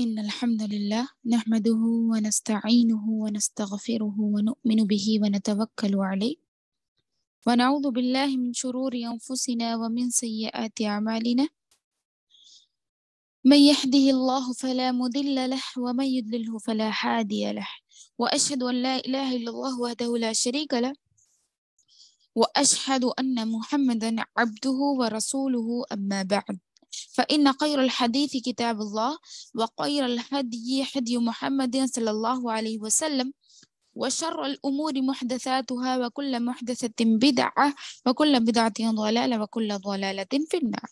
إن الحمد لله نحمده ونستعينه ونستغفره ونؤمن به ونتوكل عليه ونعوذ بالله من شرور أنفسنا ومن سيئات أعمالنا من يهده الله فلا مضل له ومن يدلله فلا حادي له وأشهد أن لا إله إلا الله وحده لا شريك له وأشهد أن محمدا عبده ورسوله أما بعد فإن خير الحديث كتاب الله وخير الهدي هدي محمد صلى الله عليه وسلم وشر الأمور محدثاتها وكل محدثة بدعة وكل بدعة ضلالة وكل ضلالة في النار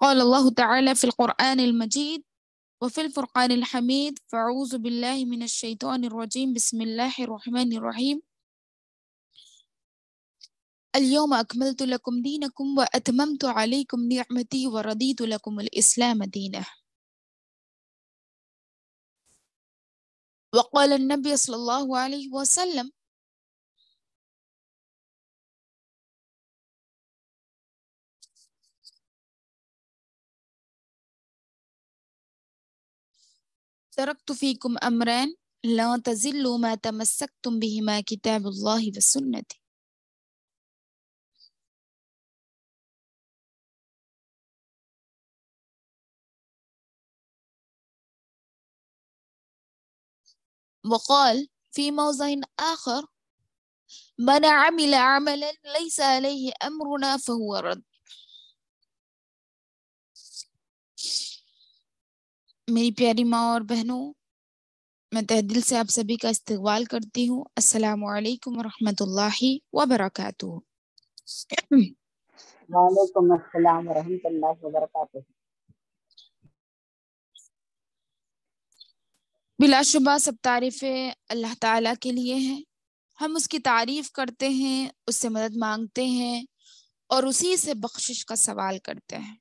قال الله تعالى في القرآن المجيد وفي الفرقان الحميد فأعوذ بالله من الشيطان الرجيم بسم الله الرحمن الرحيم اليوم أكملت لكم دينكم وأتممت عليكم نعمتي ورضيت لكم الإسلام دينا وقال النبي صلى الله عليه وسلم تركت فيكم أمران لا تزلوا ما تمسكتم بهما كتاب الله وسنتي وقال في موضع آخر من عمل عملا ليس عليه أمرنا فهو رد मेरी प्यारी माँ और बहनों मैं سے آپ से کا استقبال کرتی ہوں السلام علیکم अस्सलाम اللہ وبرکاتہ वबरकातुहू वालेकुम अस्सलाम اللہ وبرکاتہ बिलाशुबा सब तारीफ़ें अल्लाह ताला के लिए हैं हम उसकी तारीफ़ करते हैं उससे मदद मांगते हैं और उसी से बख्शिश का सवाल करते हैं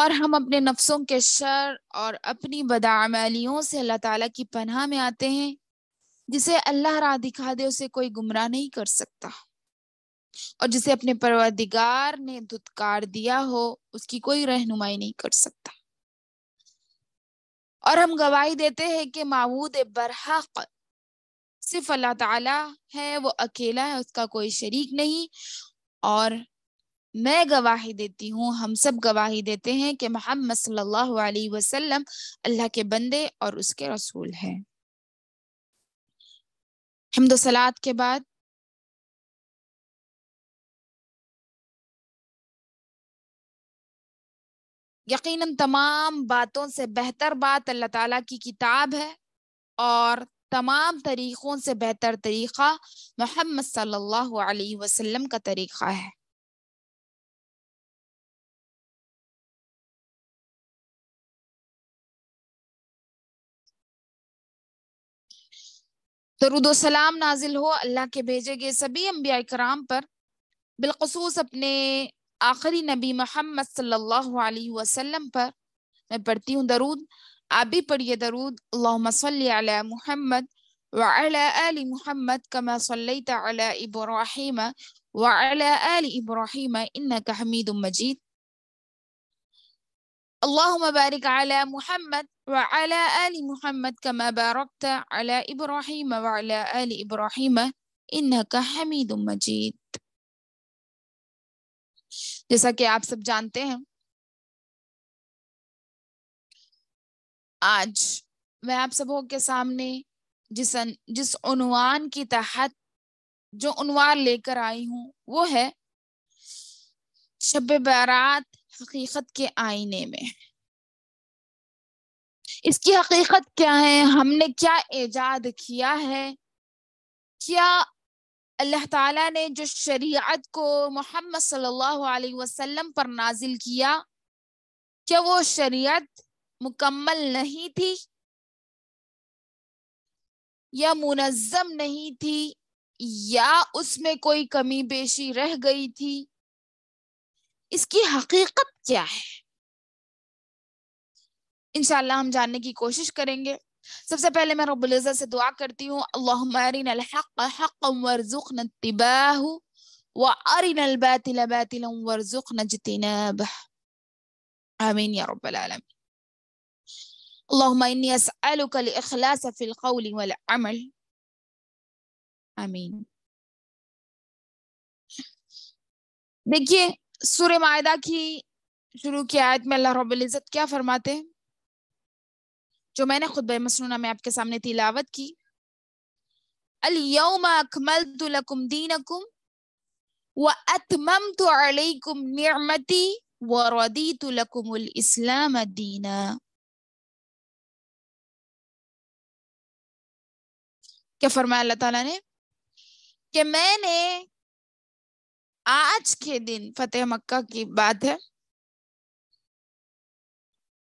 और हम अपने नफ्सों के शर और अपनी बदामलियों से अल्लाह ताला की पनाह में आते हैं जिसे अल्लाह राह दिखा दे उसे कोई गुमराह नहीं कर सकता और जिसे अपने परवरदिगार ने धुतकार दिया हो उसकी कोई रहनुमाई नहीं कर सकता और हम गवाही देते हैं कि मामूद बरहक सिर्फ अल्लाह ताला है वो अकेला है उसका कोई शरीक नहीं और मैं गवाही देती हूँ हम सब गवाही देते हैं कि मोहम्मद सल्लल्लाहु अलैहि वसल्लम अल्लाह के बंदे और उसके रसूल हैं हमदोसलात तो के बाद यकीनन तमाम बातों से बेहतर बात अल्लाह ताला की किताब है और तमाम तरीक़ों से बेहतर तरीक़ा मोहम्मद सल्लल्लाहु अलैहि वसल्लम का तरीक़ा है सलाम नाजिल हो अल्लाह के भेजे गए सभी अम्बिया कराम पर बिलखसूस अपने صلی اللہ علیہ وسلم پر میں پڑھتی ہوں درود آپ بھی پڑھئے درود اللہم صلی علی محمد وعلى آل محمد كما صليت على إبراهيم وعلى آل إبراهيم إنك حميد مجيد اللهم بارك على محمد وعلى آل محمد كما باركت على إبراهيم وعلى آل إبراهيم إنك حميد مجيد जैसा कि आप सब जानते हैं आज मैं आप सबों के सामने जिस अन, जिस उनवान की तहत जो उनवान लेकर आई हूं वो है शब बारात हकीकत के आईने में इसकी हकीकत क्या है हमने क्या ऐजाद किया है क्या अल्लाह ताला ने जो शरीयत को मोहम्मद सल्लल्लाहु अलैहि वसल्लम पर नाजिल किया क्या वो शरीयत मुकम्मल नहीं थी या मुनज़म नहीं थी या उसमें कोई कमी बेशी रह गई थी इसकी हकीकत क्या है इनशाला हम जानने की कोशिश करेंगे سب سے پہلے میں رب العزت سے دعا کرتی ہوں اللہم ارین الحق حقا ورزقنا اتباہ وارین الباطل باطلا ورزقنا اجتناب آمین یا رب العالمين اللہم انی اسألوک لإخلاص فی القول والعمل آمین دیکھئے سور معیدہ کی شروع کی آیت میں اللہ رب العزت کیا فرماتے ہیں जो मैंने مسنونہ میں آپ کے سامنے تلاوت کی اليوم أكملت لكم دينكم وأتممت عليكم نعمتي ورضيت لکم الإسلام کیا فرمایا اللہ تعالیٰ نے کہ میں نے آج کے دن فتح مکہ کی بات ہے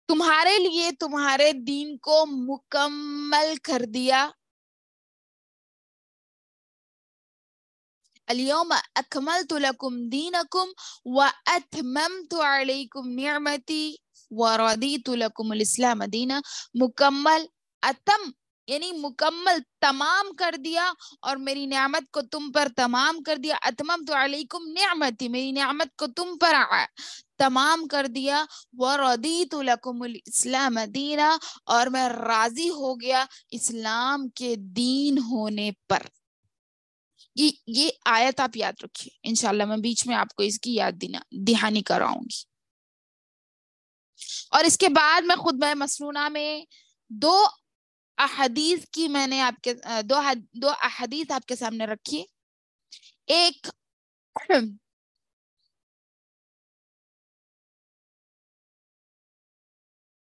तुम्हारे लिए तुम्हारे दीन को मुकम्मल कर दिया اليوم لكم دينكم عليكم نعمتي ورضيت لكم دينا मुकम्मल अतम यानी मुकम्मल तमाम कर दिया और मेरी नियामत को तुम पर तमाम कर दिया अतम तो अलीकुम नियामती मेरी नियामत को तुम पर तमाम कर दिया रदी वरदी इस्लाम दीना और मैं राजी हो गया इस्लाम के दीन होने पर ये ये आयत आप याद रखिए इनशाला मैं बीच में आपको इसकी याद दिना दिहानी कराऊंगी और इसके बाद मैं खुद मैं मसनूना में दो अहदीस की मैंने आपके दो दो अहदीस आपके सामने रखी एक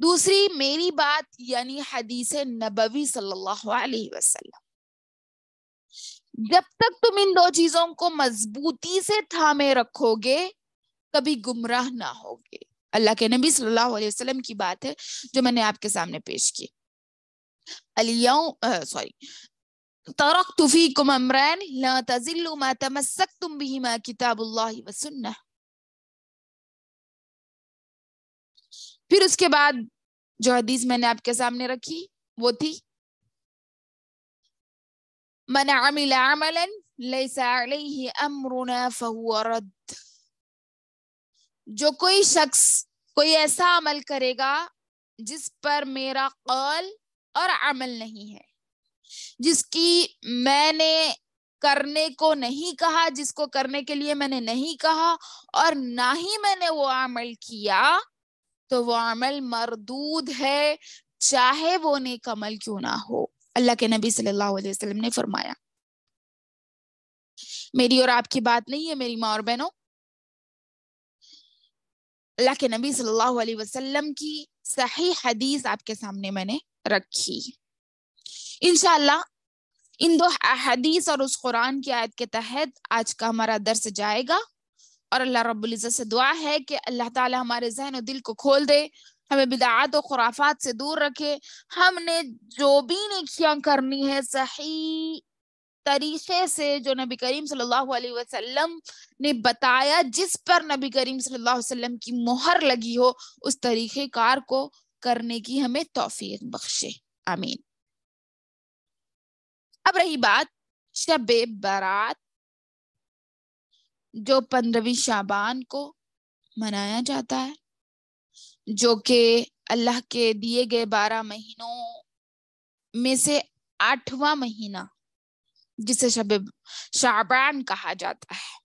दूसरी मेरी बात यानी हदीस नबवी सल्लल्लाहु अलैहि वसल्लम जब तक तुम इन दो चीजों को मजबूती से थामे रखोगे कभी गुमराह ना होगे अल्लाह के नबी सल्लल्लाहु अलैहि वसल्लम की बात है जो मैंने आपके सामने पेश की अलियाऊ सॉरी तरक तुफी कुमरान ला तजिल्लु मा तमस्सकतुम बिहिमा किताबुल्लाह व सुन्नह फिर उसके बाद जो हदीस मैंने आपके सामने रखी वो थी मन अमिल जो कोई शख्स कोई ऐसा अमल करेगा जिस पर मेरा कौल और अमल नहीं है जिसकी मैंने करने को नहीं कहा जिसको करने के लिए मैंने नहीं कहा और ना ही मैंने वो अमल किया तो वो अमल मरदूद है चाहे वो नेक अमल क्यों ना हो अल्लाह के नबी सल्लल्लाहु अलैहि वसल्लम ने फरमाया मेरी और आपकी बात नहीं है मेरी माँ और बहनों अल्लाह के नबी सल्लल्लाहु अलैहि वसल्लम की सही हदीस आपके सामने मैंने रखी इनशाला इन दो हदीस और उस कुरान की आयत के तहत आज का हमारा दर्स जाएगा और अल्लाह रबुल्जत से दुआ है कि अल्लाह ताला हमारे जहन और दिल को खोल दे हमें बिदात और खुराफात से दूर रखे हमने जो भी नेकियां करनी है सही तरीके से जो नबी करीम सल्लल्लाहु अलैहि वसल्लम ने बताया जिस पर नबी करीम सल्लल्लाहु अलैहि वसल्लम की मोहर लगी हो उस तरीके कार को करने की हमें तोफीक बख्शे आमीन अब रही बात शब बारात जो पंद्रहवीं शाबान को मनाया जाता है जो कि अल्लाह के दिए गए बारह महीनों में से आठवां महीना जिसे शब शाबान कहा जाता है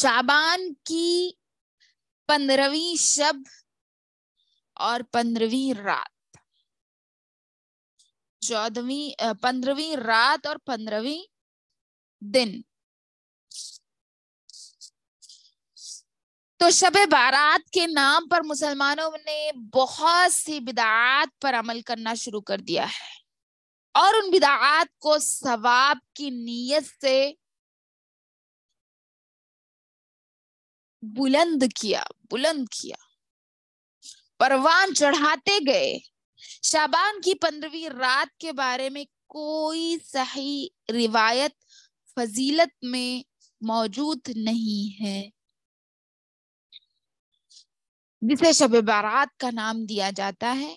शाबान की पंद्रहवीं शब और पंद्रहवीं रात चौदहवीं पंद्रहवीं रात और पंद्रहवीं दिन तो शब बारात के नाम पर मुसलमानों ने बहुत सी बिदात पर अमल करना शुरू कर दिया है और उन बिदात को सवाब की नीयत से बुलंद किया बुलंद किया परवान चढ़ाते गए शाबान की पंद्रहवीं रात के बारे में कोई सही रिवायत फजीलत में मौजूद नहीं है जिसे शब बारात का नाम दिया जाता है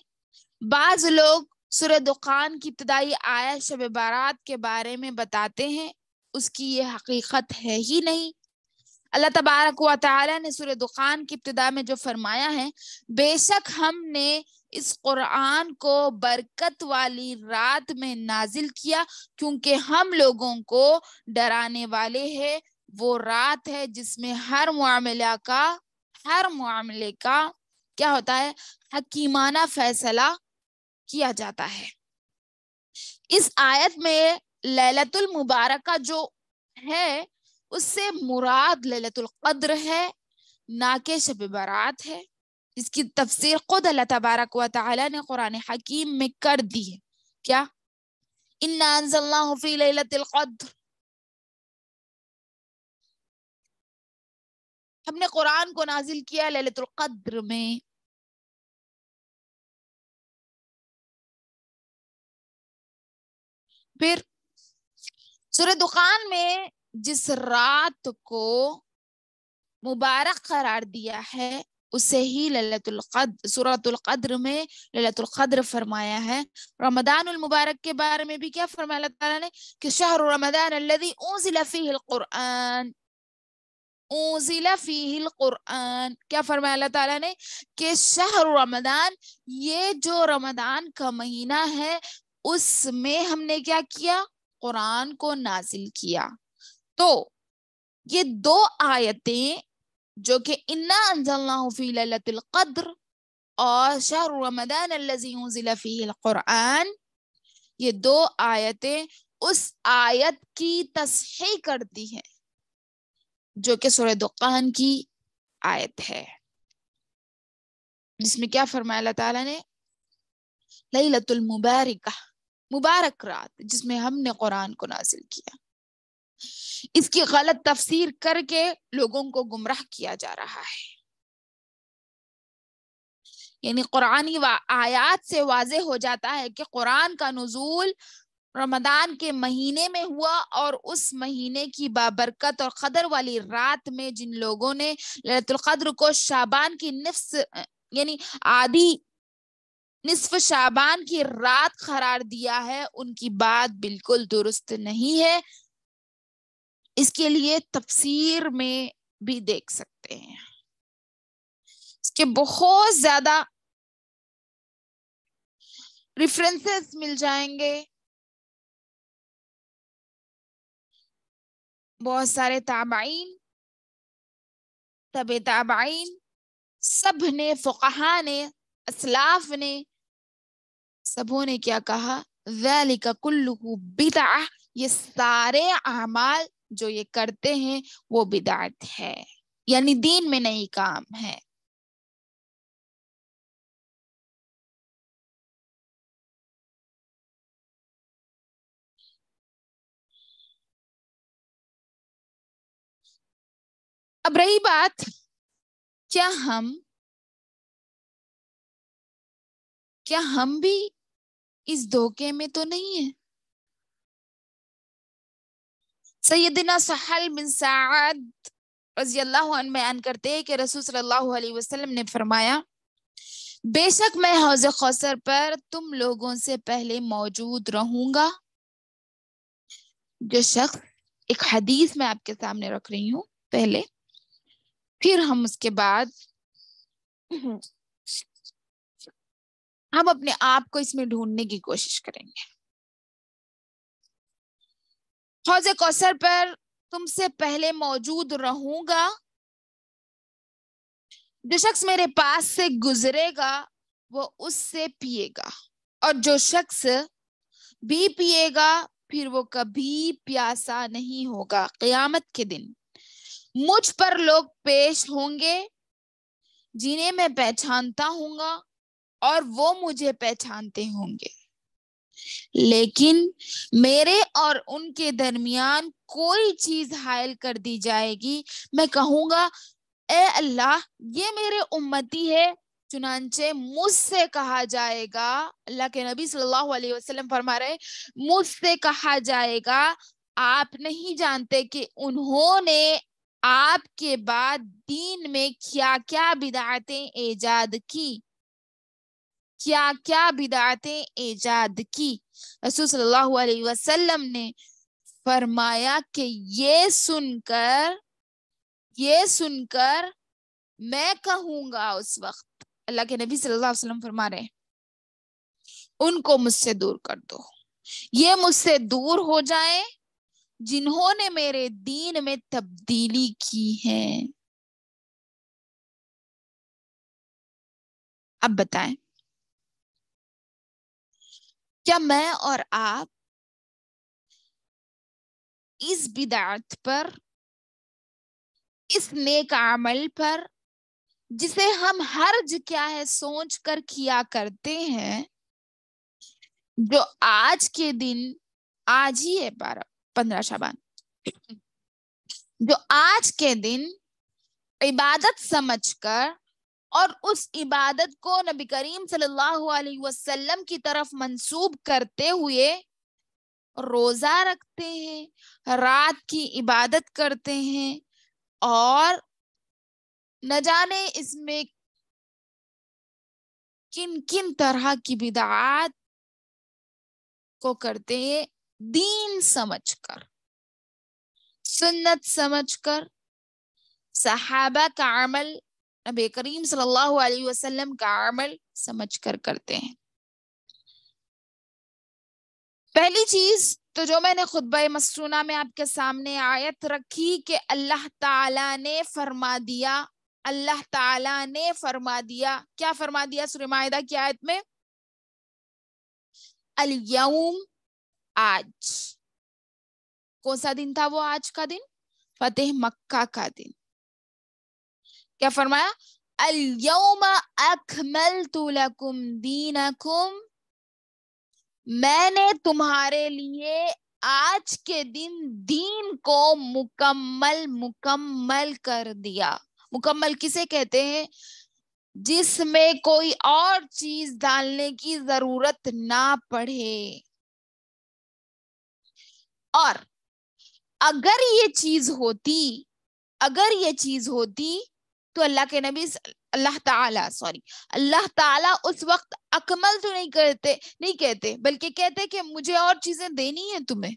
बाज लोग सूर्य दुकान की इब्तदाई आयत शब बारात के बारे में बताते हैं उसकी ये हकीकत है ही नहीं अल्लाह तबारक व ताली ने सूर्य दुकान की इब्तदा में जो फरमाया है बेशक हमने इस कुरान को बरकत वाली रात में नाजिल किया क्योंकि हम लोगों को डराने वाले है वो रात है जिसमें हर मामला का हर मामले का क्या होता है हकीमाना फैसला किया जाता है इस आयत में ललतुल मुबारक जो है उससे मुराद ललतुल कद्र है ना के शब बारात है इसकी तफसीर खुद अल्लाह तबारक व ताला ने कुरान हकीम में कर दी है क्या इन्ना हमने कुरान को नाजिल किया ललितुल में फिर सूर्य दुकान में जिस रात को मुबारक करार दिया है उसे ही ललतुल कद्र में ललतुल फरमाया है रमदान मुबारक के बारे में भी क्या फरमाया ने कि शहर रमदान ओजिला फीहिल कुरान क्या फरमाया अल्लाह ताला ने कि शहर रमदान ये जो रमदान का महीना है उसमें हमने क्या किया कुरान को नाजिल किया तो ये दो आयतें जो कि इन्ना अनजल कद्र और शाह रमदान अल्लाजिला कुरान ये दो आयतें उस आयत की तस्ही करती हैं जो कि सुर दुकान की आयत है जिसमें क्या फरमाया अल्लाह ताला ने लईलतुल मुबारक मुबारक रात जिसमें हमने कुरान को नाजिल किया इसकी गलत तफसीर करके लोगों को गुमराह किया जा रहा है यानी कुरानी आयात से वाज हो जाता है कि कुरान का नजूल रमदान के महीने में हुआ और उस महीने की बाबरकत और कदर वाली रात में जिन लोगों ने लतुल्कद्र को शाबान की निफ्स यानी आदि निसफ शाबान की रात करार दिया है उनकी बात बिल्कुल दुरुस्त नहीं है इसके लिए तफसीर में भी देख सकते हैं इसके बहुत ज्यादा रेफरेंसेस मिल जाएंगे बहुत सारे ताबाइन तब ताबाइन सब ने फुकाहा ने असलाफ ने सबों ने क्या कहा वैलिका कुल्लू बिदा ये सारे अमाल जो ये करते हैं वो बिदात है यानी दीन में नहीं काम है अब रही बात क्या हम क्या हम भी इस धोखे में तो नहीं है सैदिना सहल बिन साद रजी अल्लाह बयान करते हैं कि रसूल सल्लल्लाहु अलैहि वसल्लम ने फरमाया बेशक मैं हौज खौसर पर तुम लोगों से पहले मौजूद रहूंगा जो शख्स एक हदीस मैं आपके सामने रख रही हूँ पहले फिर हम उसके बाद हम्म। हम अपने आप को इसमें ढूंढने की कोशिश करेंगे हौज कौसर पर तुमसे पहले मौजूद रहूंगा जो शख्स मेरे पास से गुजरेगा वो उससे पिएगा और जो शख्स भी पिएगा फिर वो कभी प्यासा नहीं होगा क्यामत के दिन मुझ पर लोग पेश होंगे जिन्हें मैं पहचानता हूंगा और वो मुझे पहचानते होंगे लेकिन मेरे और उनके दरमियान कोई चीज हायल कर दी जाएगी मैं कहूंगा ए अल्लाह ये मेरे उम्मती है चुनाचे मुझसे कहा जाएगा अल्लाह के नबी सल्लल्लाहु अलैहि वसल्लम फरमा रहे मुझसे कहा जाएगा आप नहीं जानते कि उन्होंने आपके बाद दीन में क्या क्या बिदातें ईजाद की क्या क्या बिदातें ईजाद की रसूल सल्लल्लाहु अलैहि वसल्लम ने फरमाया कि ये सुनकर ये सुनकर मैं कहूंगा उस वक्त अल्लाह के नबी सल्लल्लाहु अलैहि वसल्लम फरमा रहे उनको मुझसे दूर कर दो ये मुझसे दूर हो जाए जिन्होंने मेरे दीन में तब्दीली की है अब बताएं क्या मैं और आप इस बिदात पर इस नेक अमल पर जिसे हम हर्ज क्या है सोच कर किया करते हैं जो आज के दिन आज ही है बारह पंद्रह शाबान जो आज के दिन इबादत समझकर और उस इबादत को नबी करीम सल्लल्लाहु अलैहि वसल्लम की तरफ मंसूब करते हुए रोजा रखते हैं रात की इबादत करते हैं और न जाने इसमें किन किन तरह की बिदात को करते हैं दीन समझकर सुन्नत समझकर सहाबा का अमल नबी करीम सल्लल्लाहु अलैहि वसल्लम का अमल समझकर करते हैं पहली चीज तो जो मैंने खुतब मसरूना में आपके सामने आयत रखी कि अल्लाह ताला ने फरमा दिया अल्लाह ताला ने फरमा दिया क्या फरमा दिया सुरमायदा की आयत में अलयम आज कौन सा दिन था वो आज का दिन फतेह मक्का का दिन क्या फरमाया अल्यौम अकमल तुलकुम अकुम मैंने तुम्हारे लिए आज के दिन दीन को मुकम्मल मुकम्मल कर दिया मुकम्मल किसे कहते हैं जिसमें कोई और चीज डालने की जरूरत ना पड़े और अगर ये चीज होती अगर ये चीज होती तो अल्लाह के नबी अल्लाह ताला सॉरी अल्लाह ताला उस वक्त अकमल तो नहीं करते नहीं कहते बल्कि कहते कि मुझे और चीजें देनी है तुम्हें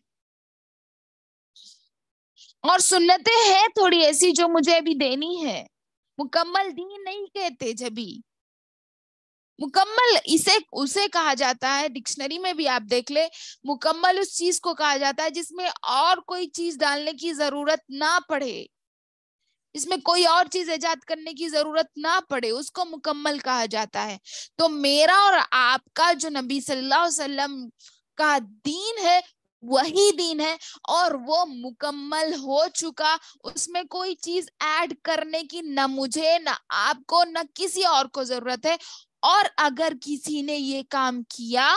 और सुन्नतें हैं थोड़ी ऐसी जो मुझे अभी देनी है मुकम्मल दीन नहीं कहते जबी मुकम्मल इसे उसे कहा जाता है डिक्शनरी में भी आप देख ले मुकम्मल उस चीज को कहा जाता है जिसमें और कोई चीज डालने की जरूरत ना पड़े इसमें कोई और चीज ईजाद करने की जरूरत ना पड़े उसको मुकम्मल कहा जाता है तो मेरा और आपका जो नबी सल्लल्लाहु अलैहि वसल्लम का दीन है वही दिन है और वो मुकम्मल हो चुका उसमें कोई चीज ऐड करने की ना मुझे ना आपको ना किसी और को जरूरत है और अगर किसी ने ये काम किया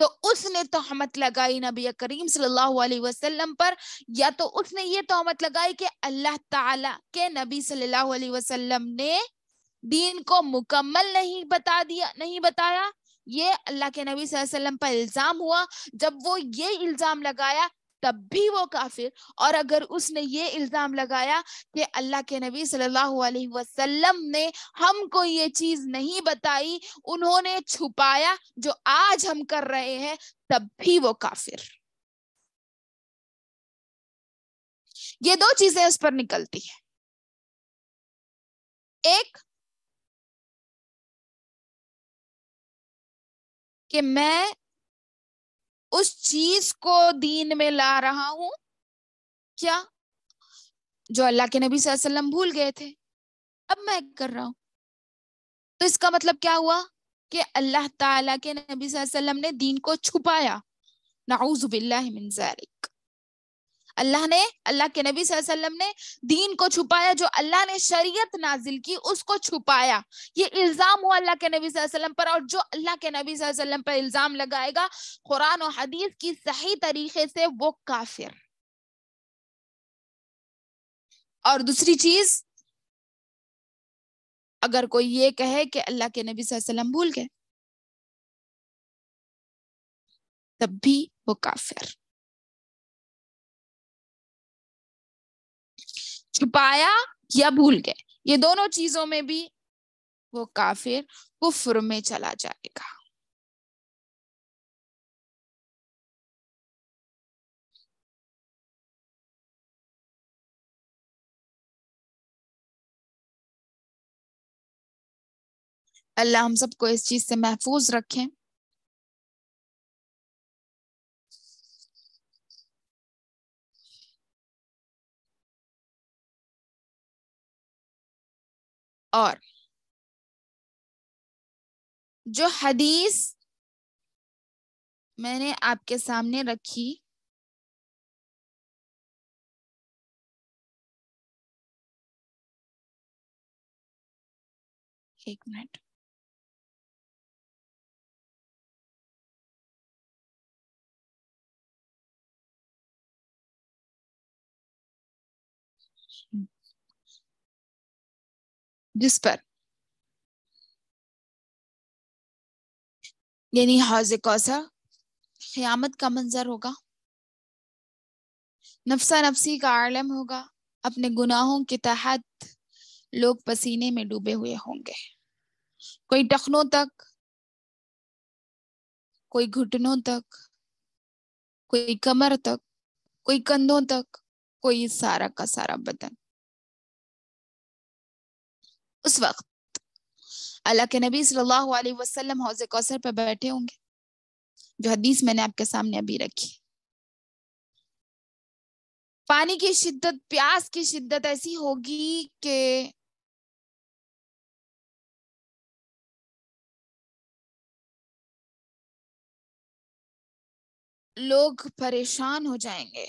तो उसने तोहमत लगाई नबी करीम सल्लल्लाहु अलैहि वसल्लम पर या तो उसने ये तोहमत लगाई कि अल्लाह ताला के नबी सल्लल्लाहु अलैहि वसल्लम ने दीन को मुकम्मल नहीं बता दिया नहीं बताया ये अल्लाह के नबी सल्लल्लाहु अलैहि वसल्लम पर इल्ज़ाम हुआ जब वो ये इल्ज़ाम लगाया तब भी वो काफिर और अगर उसने ये इल्ज़ाम लगाया कि अल्लाह के नबी सल्लल्लाहु अलैहि वसल्लम ने हमको ये चीज़ नहीं बताई उन्होंने छुपाया जो आज हम कर रहे हैं तब भी वो काफिर ये दो चीजें उस पर निकलती है एक कि मैं उस चीज को दीन में ला रहा हूं क्या जो अल्लाह के नबी वसल्लम भूल गए थे अब मैं कर रहा हूं तो इसका मतलब क्या हुआ कि अल्लाह ताला के नबी वसल्लम ने दीन को छुपाया नाउजुबिल्लाक अल्लाह ने अल्लाह के नबी वसल्लम ने दीन को छुपाया जो अल्लाह ने शरीयत नाजिल की उसको छुपाया ये इल्जाम हुआ अल्लाह के नबी वसल्लम पर और जो अल्लाह के नबी वसल्लम पर इल्जाम लगाएगा कुरान और हदीस की सही तरीके से वो काफिर और दूसरी चीज अगर कोई ये कहे कि अल्लाह के नबी वसल्लम भूल गए तब भी वो काफिर छुपाया या भूल गए ये दोनों चीजों में भी वो काफिर कुफर में चला जाएगा अल्लाह हम सबको इस चीज से महफूज रखें और जो हदीस मैंने आपके सामने रखी एक मिनट जिस पर यानी हौज कौसर क्यामत का मंजर होगा नफसा नफसी का आलम होगा अपने गुनाहों के तहत लोग पसीने में डूबे हुए होंगे कोई टखनों तक कोई घुटनों तक कोई कमर तक कोई कंधों तक कोई सारा का सारा बदन उस वक्त अल्लाह के नबी सल्लल्लाहु अलैहि वसल्लम हौजे कौसर पर बैठे होंगे जो हदीस मैंने आपके सामने अभी रखी पानी की शिद्दत प्यास की शिद्दत ऐसी होगी कि लोग परेशान हो जाएंगे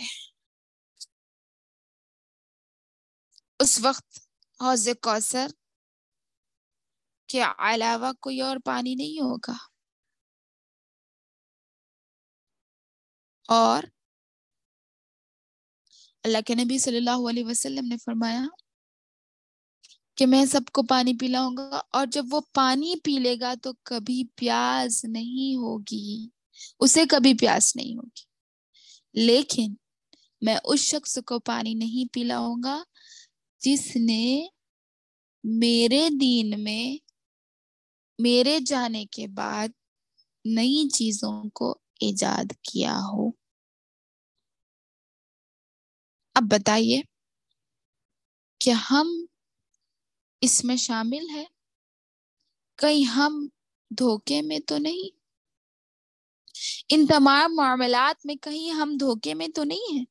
उस वक्त हौज कौसर के अलावा कोई और पानी नहीं होगा और अल्लाह के नबी सल्लल्लाहु अलैहि वसल्लम ने फरमाया कि मैं सबको पानी पिलाऊंगा और जब वो पानी पी लेगा तो कभी प्यास नहीं होगी उसे कभी प्यास नहीं होगी लेकिन मैं उस शख्स को पानी नहीं पिलाऊंगा जिसने मेरे दीन में मेरे जाने के बाद नई चीजों को इजाद किया हो अब बताइए क्या हम इसमें शामिल है कहीं हम धोखे में तो नहीं इन तमाम मामलात में कहीं हम धोखे में तो नहीं है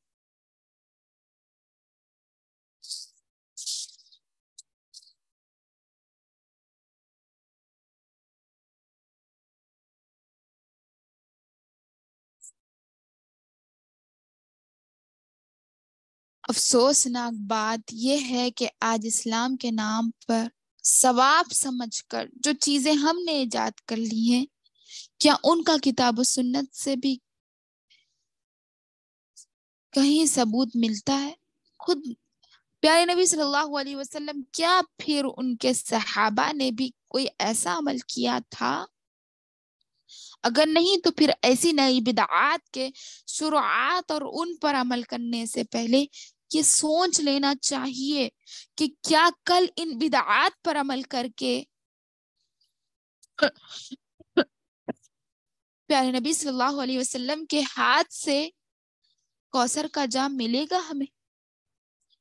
अफसोसनाक बात यह है कि आज इस्लाम के नाम पर सवाब समझकर जो चीज़ें हमने ईजाद कर ली हैं क्या उनका किताब सुन्नत से भी कहीं सबूत मिलता है खुद प्यारे नबी सल्लल्लाहु अलैहि वसल्लम क्या फिर उनके सहाबा ने भी कोई ऐसा अमल किया था अगर नहीं तो फिर ऐसी नई बिदात के शुरुआत और उन पर अमल करने से पहले ये सोच लेना चाहिए कि क्या कल इन विदात पर अमल करके प्यारे नबी सल्लल्लाहु अलैहि वसल्लम के हाथ से कौसर का जाम मिलेगा हमें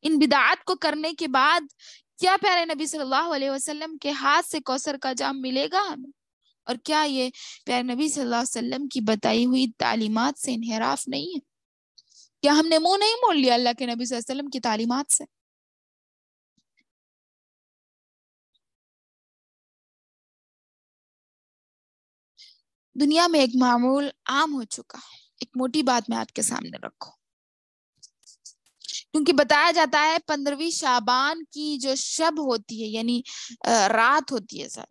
इन बिदात को करने के बाद क्या प्यारे नबी सल्लल्लाहु अलैहि वसल्लम के हाथ से कौसर का जाम मिलेगा हमें और क्या ये प्यारे नबी सल्लल्लाहु अलैहि वसल्लम की बताई हुई तालीमत से इनहराफ नहीं है क्या हमने मुंह नहीं मोड़ लिया अल्लाह के नबी वसल्लम की तालीमात से दुनिया में एक मामूल आम हो चुका है एक मोटी बात मैं आपके सामने रखू क्योंकि बताया जाता है पंद्रहवीं शाबान की जो शब होती है यानी रात होती है सर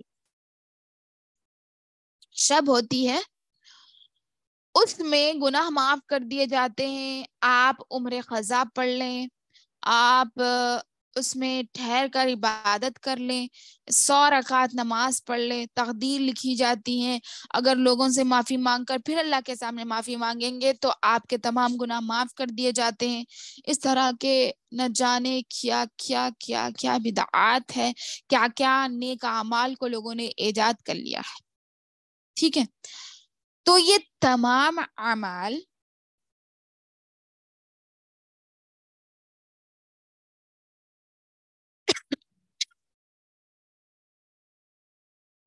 शब होती है उसमें गुनाह माफ कर दिए जाते हैं आप उम्र खजा पढ़ लें आप उसमें ठहर कर इबादत कर लें सौ रकात नमाज पढ़ लें तकदीर लिखी जाती हैं अगर लोगों से माफ़ी मांग कर फिर अल्लाह के सामने माफ़ी मांगेंगे तो आपके तमाम गुनाह माफ़ कर दिए जाते हैं इस तरह के न जाने क्या क्या क्या क्या बिदात है क्या क्या नेक अमाल को लोगों ने ईजाद कर लिया है ठीक है तो ये तमाम अमाल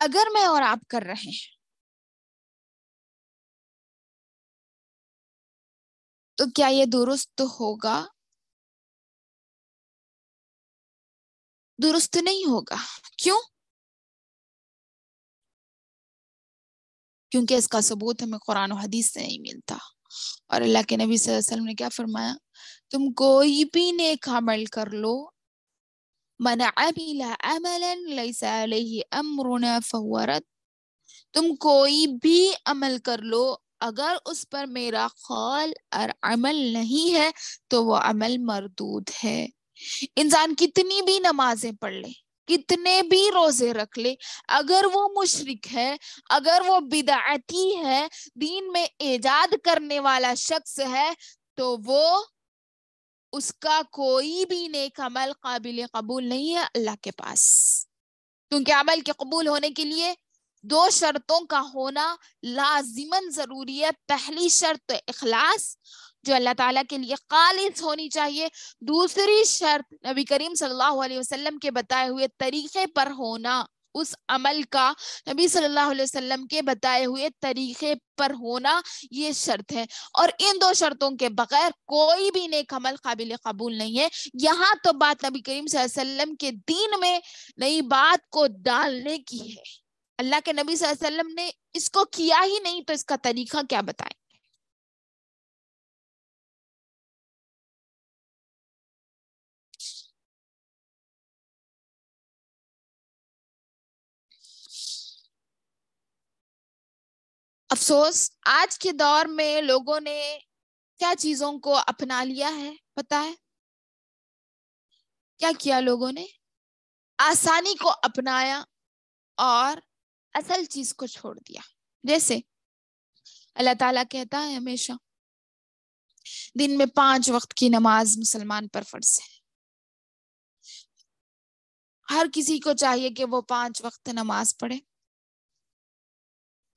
अगर मैं और आप कर रहे हैं तो क्या ये दुरुस्त होगा दुरुस्त नहीं होगा क्यों क्योंकि इसका सबूत हमें कुरान और हदीस से नहीं मिलता और अल्लाह के नबी वसल्लम ने क्या फरमाया तुम कोई भी नेक अमल कर लो मन अमला तुम कोई भी अमल कर लो अगर उस पर मेरा ख्वाल और अमल नहीं है तो वो अमल मरदूद है इंसान कितनी भी नमाजें पढ़ ले कितने भी रोजे रख ले अगर वो मुशरक है अगर वो बिदाती है दीन में ईजाद करने वाला शख्स है तो वो उसका कोई भी नेक अमल काबिल कबूल नहीं है अल्लाह के पास क्योंकि अमल के कबूल होने के लिए दो शर्तों का होना लाजिमन जरूरी है पहली शर्त तो इखलास जो अल्लाह ताला के लिए खालिज होनी चाहिए दूसरी शर्त नबी करीम सल्लल्लाहु अलैहि वसल्लम के बताए हुए तरीके पर होना उस अमल का नबी सल्लल्लाहु अलैहि वसल्लम के बताए हुए तरीके पर होना ये शर्त है और इन दो शर्तों के बगैर कोई भी नेक अमल काबिल कबूल नहीं है यहाँ तो बात नबी करीम वसल्लम के दीन में नई बात को डालने की है अल्लाह के नबी वसल्लम ने इसको किया ही नहीं तो इसका तरीका क्या बताए अफसोस आज के दौर में लोगों ने क्या चीजों को अपना लिया है पता है क्या किया लोगों ने आसानी को अपनाया और असल चीज को छोड़ दिया जैसे अल्लाह ताला कहता है हमेशा दिन में पांच वक्त की नमाज मुसलमान पर फर्ज है हर किसी को चाहिए कि वो पांच वक्त नमाज पढ़े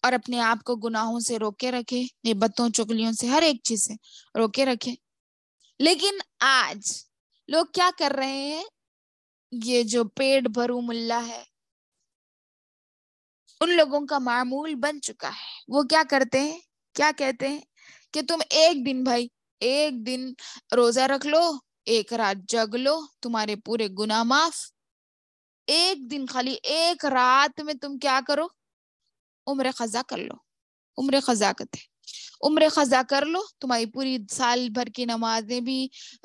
और अपने आप को गुनाहों से रोके रखे निबतों चुगलियों से हर एक चीज से रोके रखे लेकिन आज लोग क्या कर रहे हैं ये जो पेट भरू मुल्ला है उन लोगों का मामूल बन चुका है वो क्या करते हैं क्या कहते हैं कि तुम एक दिन भाई एक दिन रोजा रख लो एक रात जग लो तुम्हारे पूरे गुना माफ एक दिन खाली एक रात में तुम क्या करो उम्र खजा कर लो उम्र खजा कहते उम्र खजा कर लो तुम्हारी पूरी साल भर की नमाजें भी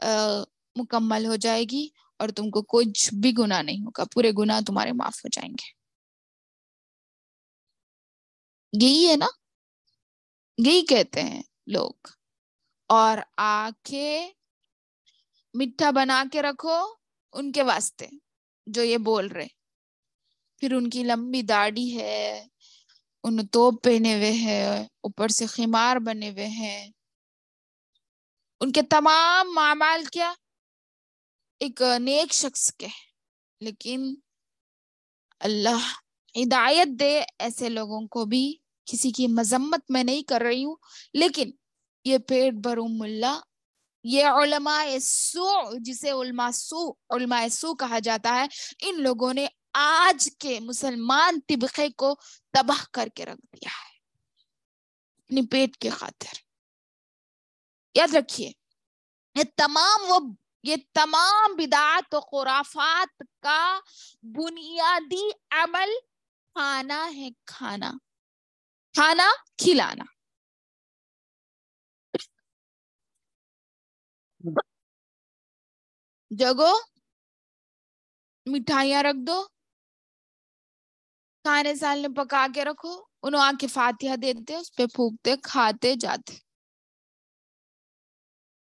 आ, मुकम्मल हो जाएगी और तुमको कुछ भी गुना नहीं होगा पूरे गुना तुम्हारे माफ हो जाएंगे यही है ना यही कहते हैं लोग और आखे मिठा बना के रखो उनके वास्ते जो ये बोल रहे फिर उनकी लंबी दाढ़ी है उन तोप पहने हुए हैं ऊपर से खिमार बने हुए हैं उनके तमाम मामाल क्या एक नेक शख्स के लेकिन अल्लाह हिदायत दे ऐसे लोगों को भी किसी की मजम्मत मैं नहीं कर रही हूँ लेकिन ये पेट बरूमुल्ला ये उलमाए जिसे उलमा सो कहा जाता है इन लोगों ने आज के मुसलमान तबके को तबाह करके रख दिया है अपनी पेट की खातिर याद रखिए ये तमाम वो ये तमाम बिदात और खुराफात का बुनियादी अमल खाना है खाना खाना खिलाना जगो मिठाइयां रख दो खाने साल ने पका के रखो उन्हों आके फातिहा देते उस पर फूकते खाते जाते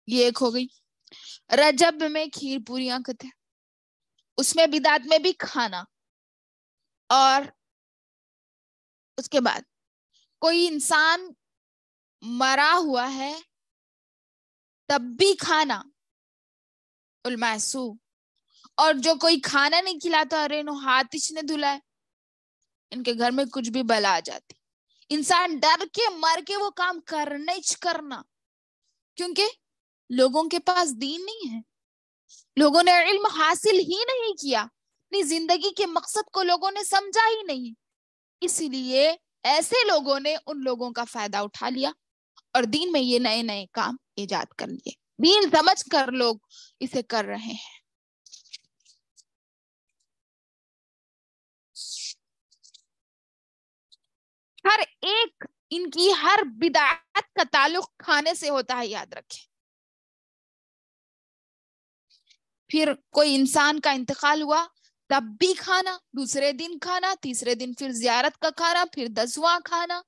ये एक हो गई रजब में खीर पूरी खाते उसमें बिदात में भी खाना और उसके बाद कोई इंसान मरा हुआ है तब भी खाना उलमासू और जो कोई खाना नहीं खिलाता अरे नो हाथ इसने धुला है इनके घर में कुछ भी बला आ जाती इंसान डर के मर के वो काम करना करना क्योंकि लोगों के पास दीन नहीं है लोगों ने इल्म हासिल ही नहीं किया अपनी जिंदगी के मकसद को लोगों ने समझा ही नहीं इसलिए ऐसे लोगों ने उन लोगों का फायदा उठा लिया और दीन में ये नए नए काम ईजाद कर लिए दीन समझ कर लोग इसे कर रहे हैं हर एक इनकी हर बिदात का ताल्लुक खाने से होता है याद रखें फिर कोई इंसान का इंतकाल हुआ तब भी खाना दूसरे दिन खाना तीसरे दिन फिर जियारत का खाना फिर दसवां खाना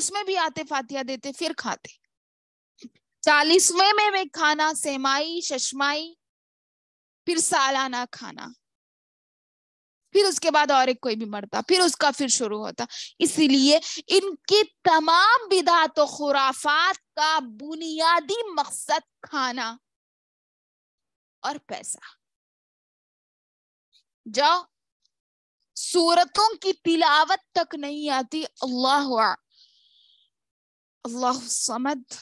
उसमें भी आते फातिया देते फिर खाते चालीसवें में, में खाना सेमाई शशमाई फिर सालाना खाना फिर उसके बाद और एक कोई भी मरता फिर उसका फिर शुरू होता इसीलिए इनकी तमाम बिदात खुराफात का बुनियादी मकसद खाना और पैसा जाओ सूरतों की तिलावत तक नहीं आती अल्लाह अल्लाह समद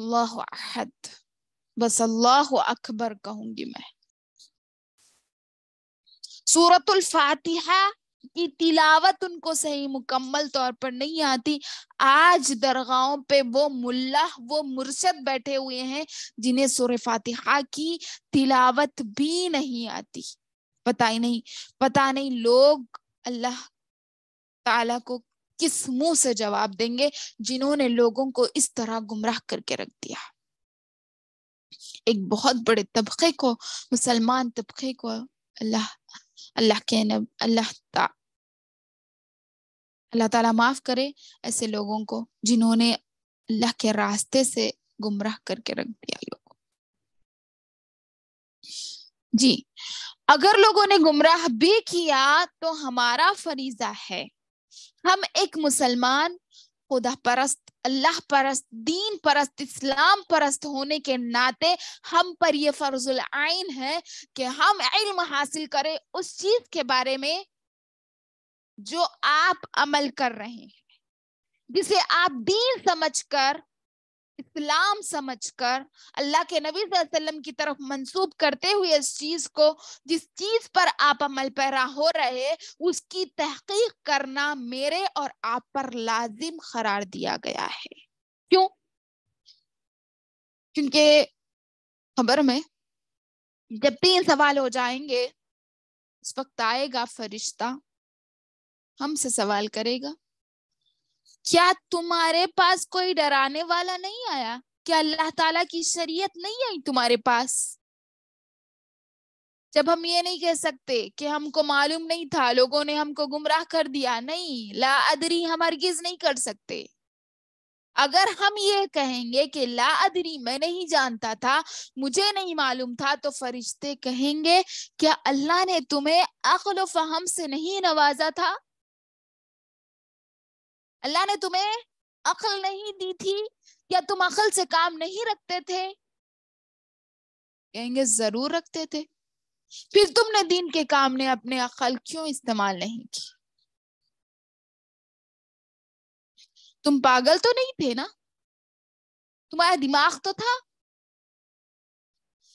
अल्लाह अहद बस अल्लाह अकबर कहूंगी मैं सूरतुल फातिहा की तिलावत उनको सही मुकम्मल तौर पर नहीं आती आज दरगाहों पे वो मुल्ला वो मुर्शद बैठे हुए हैं जिन्हें सूर फातिहा की तिलावत भी नहीं आती पता ही नहीं पता नहीं लोग अल्लाह ताला को किस मुंह से जवाब देंगे जिन्होंने लोगों को इस तरह गुमराह करके रख दिया एक बहुत बड़े तबके को मुसलमान तबके को अल्लाह अल्लाह के नब अल्लाह अल्लाह ताला माफ़ करे ऐसे लोगों को जिन्होंने अल्लाह के रास्ते से गुमराह करके रख दिया लोगों जी अगर लोगों ने गुमराह भी किया तो हमारा फरीजा है हम एक मुसलमान खुदा परस्त अल्लाह परस्त दीन परस्त इस्लाम परस्त होने के नाते हम पर यह फर्जुल आइन है कि हम इल्म हासिल करें उस चीज के बारे में जो आप अमल कर रहे हैं जिसे आप दीन समझकर इस्लाम समझकर अल्लाह के नबी वसल्लम की तरफ मंसूब करते हुए इस चीज को जिस चीज पर आप अमल पैरा हो रहे उसकी तहकीक करना मेरे और आप पर लाजिम करार दिया गया है क्यों क्योंकि खबर में जब तीन सवाल हो जाएंगे उस वक्त आएगा फरिश्ता हमसे सवाल करेगा क्या तुम्हारे पास कोई डराने वाला नहीं आया क्या अल्लाह ताला की शरीयत नहीं आई तुम्हारे पास जब हम ये नहीं कह सकते कि हमको मालूम नहीं था लोगों ने हमको गुमराह कर दिया नहीं ला अदरी हम अर्गिज नहीं कर सकते अगर हम ये कहेंगे कि ला अदरी मैं नहीं जानता था मुझे नहीं मालूम था तो फरिश्ते कहेंगे क्या अल्लाह ने तुम्हें अकल फहम से नहीं नवाजा था अल्लाह ने तुम्हें अकल नहीं दी थी या तुम अकल से काम नहीं रखते थे कहेंगे जरूर रखते थे फिर तुमने दीन के काम ने अपने अकल क्यों इस्तेमाल नहीं की तुम पागल तो नहीं थे ना तुम्हारा दिमाग तो था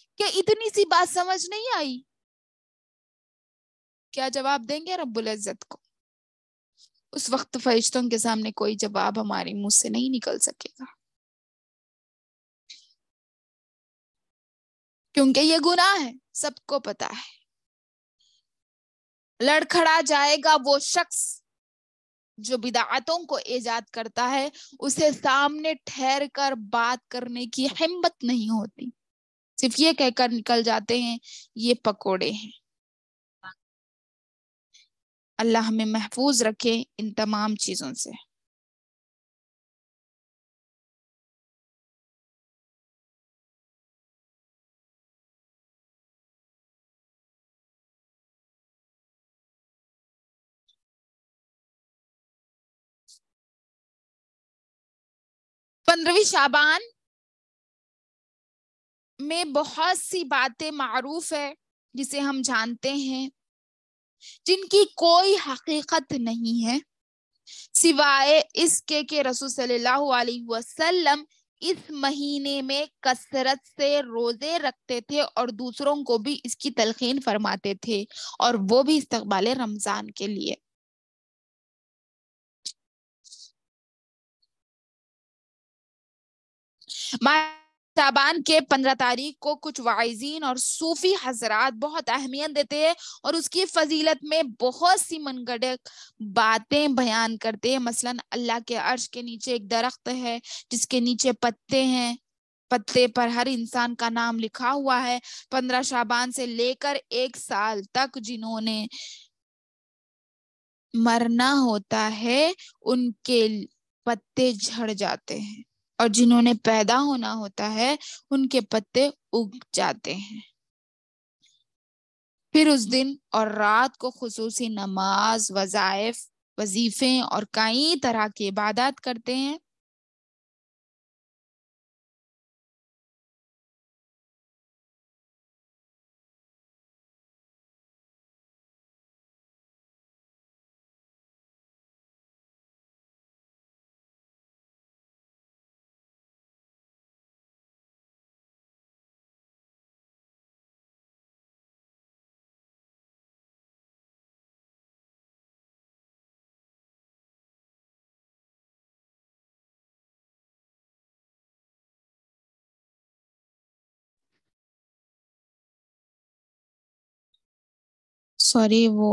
क्या इतनी सी बात समझ नहीं आई क्या जवाब देंगे रब्बुल इज्जत को उस वक्त फरिश्तों के सामने कोई जवाब हमारे मुंह से नहीं निकल सकेगा क्योंकि ये गुनाह है सबको पता है लड़खड़ा जाएगा वो शख्स जो बिदातों को ईजाद करता है उसे सामने ठहर कर बात करने की हिम्मत नहीं होती सिर्फ ये कहकर निकल जाते हैं ये पकोड़े हैं अल्लाह हमें महफूज रखे इन तमाम चीज़ों से पंद्रहवीं शाबान में बहुत सी बातें मारूफ है जिसे हम जानते हैं जिनकी कोई हकीकत नहीं है सिवाय इसके के रसूल सल्लल्लाहु अलैहि वसल्लम इस महीने में कसरत से रोजे रखते थे और दूसरों को भी इसकी तलखीन फरमाते थे और वो भी इस्तकबाल रमजान के लिए My शाबान के पंद्रह तारीख को कुछ वाइजीन और सूफी हजरात बहुत अहमियत देते हैं और उसकी फजीलत में बहुत सी मनगढ़ बातें बयान करते हैं मसलन अल्लाह के अर्श के नीचे एक दरख्त है जिसके नीचे पत्ते हैं पत्ते पर हर इंसान का नाम लिखा हुआ है पंद्रह शाबान से लेकर एक साल तक जिन्होंने मरना होता है उनके पत्ते झड़ जाते हैं और जिन्होंने पैदा होना होता है उनके पत्ते उग जाते हैं फिर उस दिन और रात को खसूसी नमाज वजायफ वजीफे और कई तरह की इबादत करते हैं सॉरी वो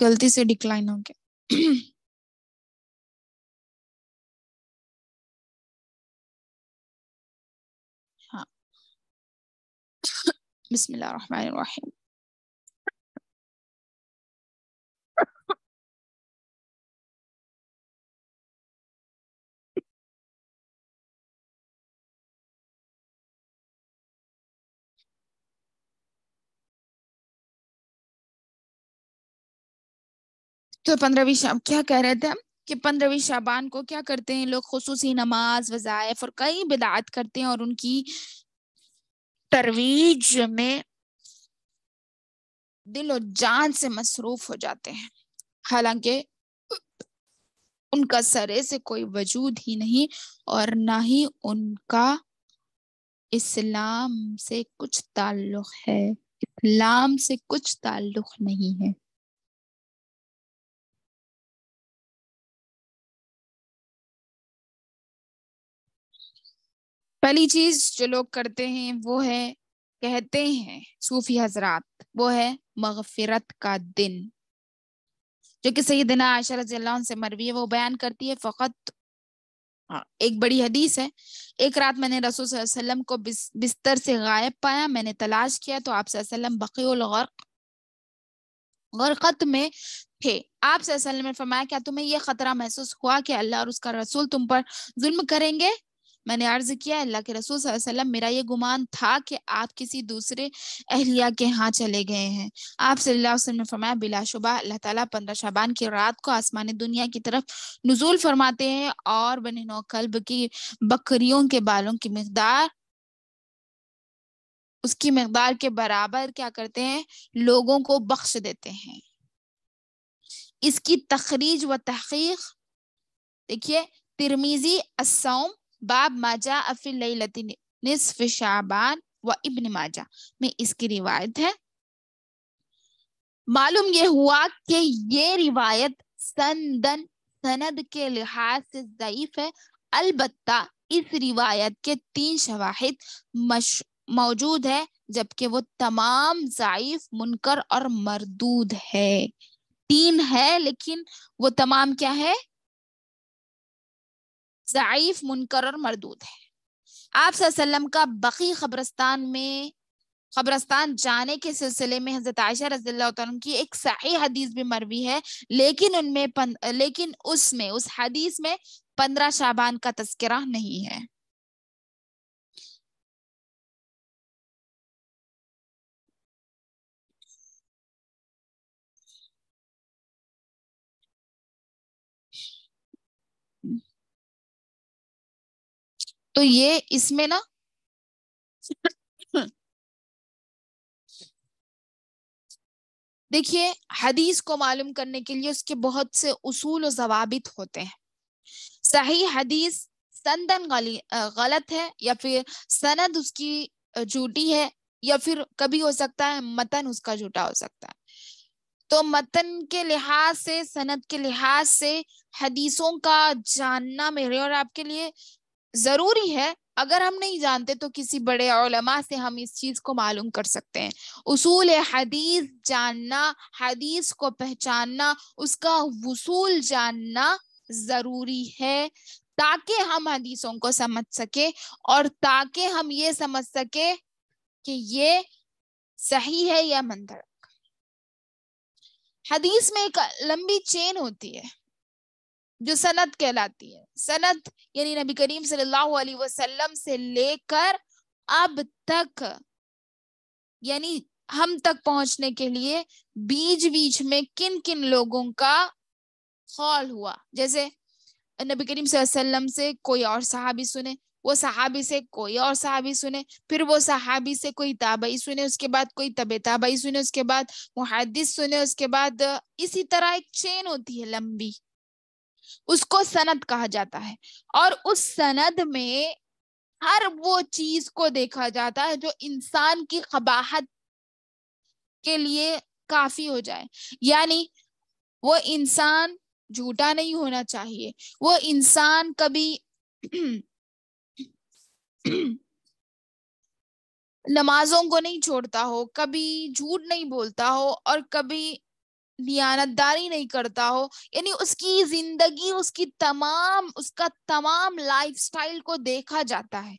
गलती से डिक्लाइन हो गया हाँ बिस्मिल्लाह तो पंद्रहवीं शाम क्या कह रहे थे कि पंद्रहवीं शाबान को क्या करते हैं लोग खसूसी नमाज वज़ायफ और कई बिदात करते हैं और उनकी तरवीज में दिल और जान से मसरूफ हो जाते हैं हालांकि उनका सरे से कोई वजूद ही नहीं और ना ही उनका इस्लाम से कुछ ताल्लुक है इस्लाम से कुछ ताल्लुक नहीं है पहली चीज जो लोग करते हैं वो है कहते हैं सूफी हजरात वो है मगफिरत का दिन जो कि सही दिन आशा से मरवी है वो बयान करती है फ़कत हाँ, एक बड़ी हदीस है एक रात मैंने रसूल वसल्लम को बिस, बिस्तर से गायब पाया मैंने तलाश किया तो आप वसल्लम में थे आपसे फरमाया क्या तुम्हें यह खतरा महसूस हुआ कि अल्लाह और उसका रसूल तुम पर जुल्म करेंगे मैंने अर्ज किया अल्लाह के रसूल वसल्लम मेरा ये गुमान था कि आप किसी दूसरे अहलिया के यहाँ चले गए हैं आप सल्लल्लाहु अलैहि वसल्लम ने फरमाया बिलाशुबा अल्लाह ताला पंद्रह शाबान की रात को आसमान दुनिया की तरफ नजूल फरमाते हैं और बने नौकल्ब की बकरियों के बालों की मकदार उसकी मकदार के बराबर क्या करते हैं लोगों को बख्श देते हैं इसकी तखरीज व तहकीक देखिए तिरमीजी असोम बाब माजा अफिलती निसफ शाबान व इब्न माजा में इसकी रिवायत है मालूम ये हुआ कि ये रिवायत संदन सनद के लिहाज से जयीफ है अलबत्ता इस रिवायत के तीन शवाहिद मौजूद है जबकि वो तमाम जयीफ मुनकर और मरदूद है तीन है लेकिन वो तमाम क्या है ज़ीफ़ मुनकर मरदूद है आप का बकी खबरस्तान में खबरस्तान जाने के सिलसिले में हजरत आयशा रजील्ला की एक सही हदीस भी मरवी है लेकिन उनमें लेकिन उसमें उस हदीस में पंद्रह शाबान का तस्करा नहीं है तो ये इसमें ना देखिए हदीस को मालूम करने के लिए उसके बहुत से उसूल और जवाबित होते हैं सही हदीस संदन गलत है या फिर सनद उसकी झूठी है या फिर कभी हो सकता है मतन उसका झूठा हो सकता है तो मतन के लिहाज से सनद के लिहाज से हदीसों का जानना मेरे और आपके लिए जरूरी है अगर हम नहीं जानते तो किसी बड़े ओलमा से हम इस चीज को मालूम कर सकते हैं उसूल हदीस जानना हदीस को पहचानना उसका वसूल जानना जरूरी है ताकि हम हदीसों को समझ सके और ताकि हम ये समझ सके कि ये सही है या मंदर हदीस में एक लंबी चेन होती है जो सनत कहलाती है सनत यानी नबी करीम सल्लल्लाहु अलैहि वसल्लम से लेकर अब तक यानी हम तक पहुंचने के लिए बीच बीच में किन किन लोगों का हॉल हुआ जैसे नबी करीम वसल्लम से कोई और सहाबी सुने वो सहाबी से कोई और सहाबी सुने फिर वो सहाबी से कोई ताबई सुने उसके बाद कोई तबे ताबई सुने उसके बाद मुहदस सुने उसके बाद इसी तरह एक चेन होती है लंबी उसको सनद कहा जाता है और उस सनद में हर वो चीज को देखा जाता है जो इंसान की कबाहत के लिए काफी हो जाए यानी वो इंसान झूठा नहीं होना चाहिए वो इंसान कभी नमाजों को नहीं छोड़ता हो कभी झूठ नहीं बोलता हो और कभी दियानतदारी नहीं करता हो यानी उसकी जिंदगी उसकी तमाम उसका तमाम लाइफस्टाइल को देखा जाता है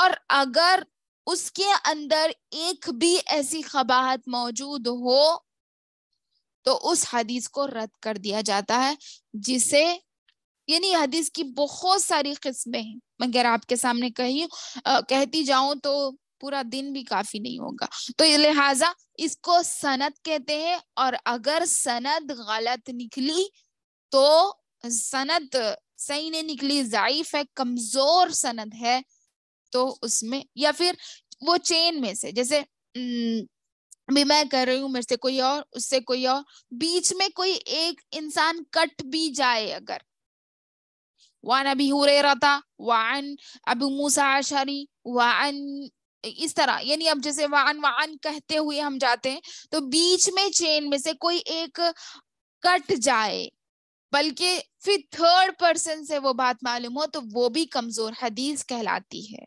और अगर उसके अंदर एक भी ऐसी खबाहत मौजूद हो तो उस हदीस को रद्द कर दिया जाता है जिसे यानी हदीस की बहुत सारी किस्में हैं मगर आपके सामने कही आ, कहती जाऊं तो पूरा दिन भी काफी नहीं होगा तो लिहाजा इसको सनद कहते हैं और अगर सनद गलत निकली तो सनद सही नहीं निकली जाइफ है कमजोर सनद है तो उसमें या फिर वो चेन में से जैसे भी मैं कर रही हूँ मेरे से कोई और उससे कोई और बीच में कोई एक इंसान कट भी जाए अगर वान अभी हुरेरा था वान अभी मूसा आशारी वान इस तरह यानी अब जैसे वान वान कहते हुए हम जाते हैं तो बीच में चेन में से कोई एक कट जाए बल्कि फिर थर्ड पर्सन से वो बात मालूम हो तो वो भी कमजोर हदीस कहलाती है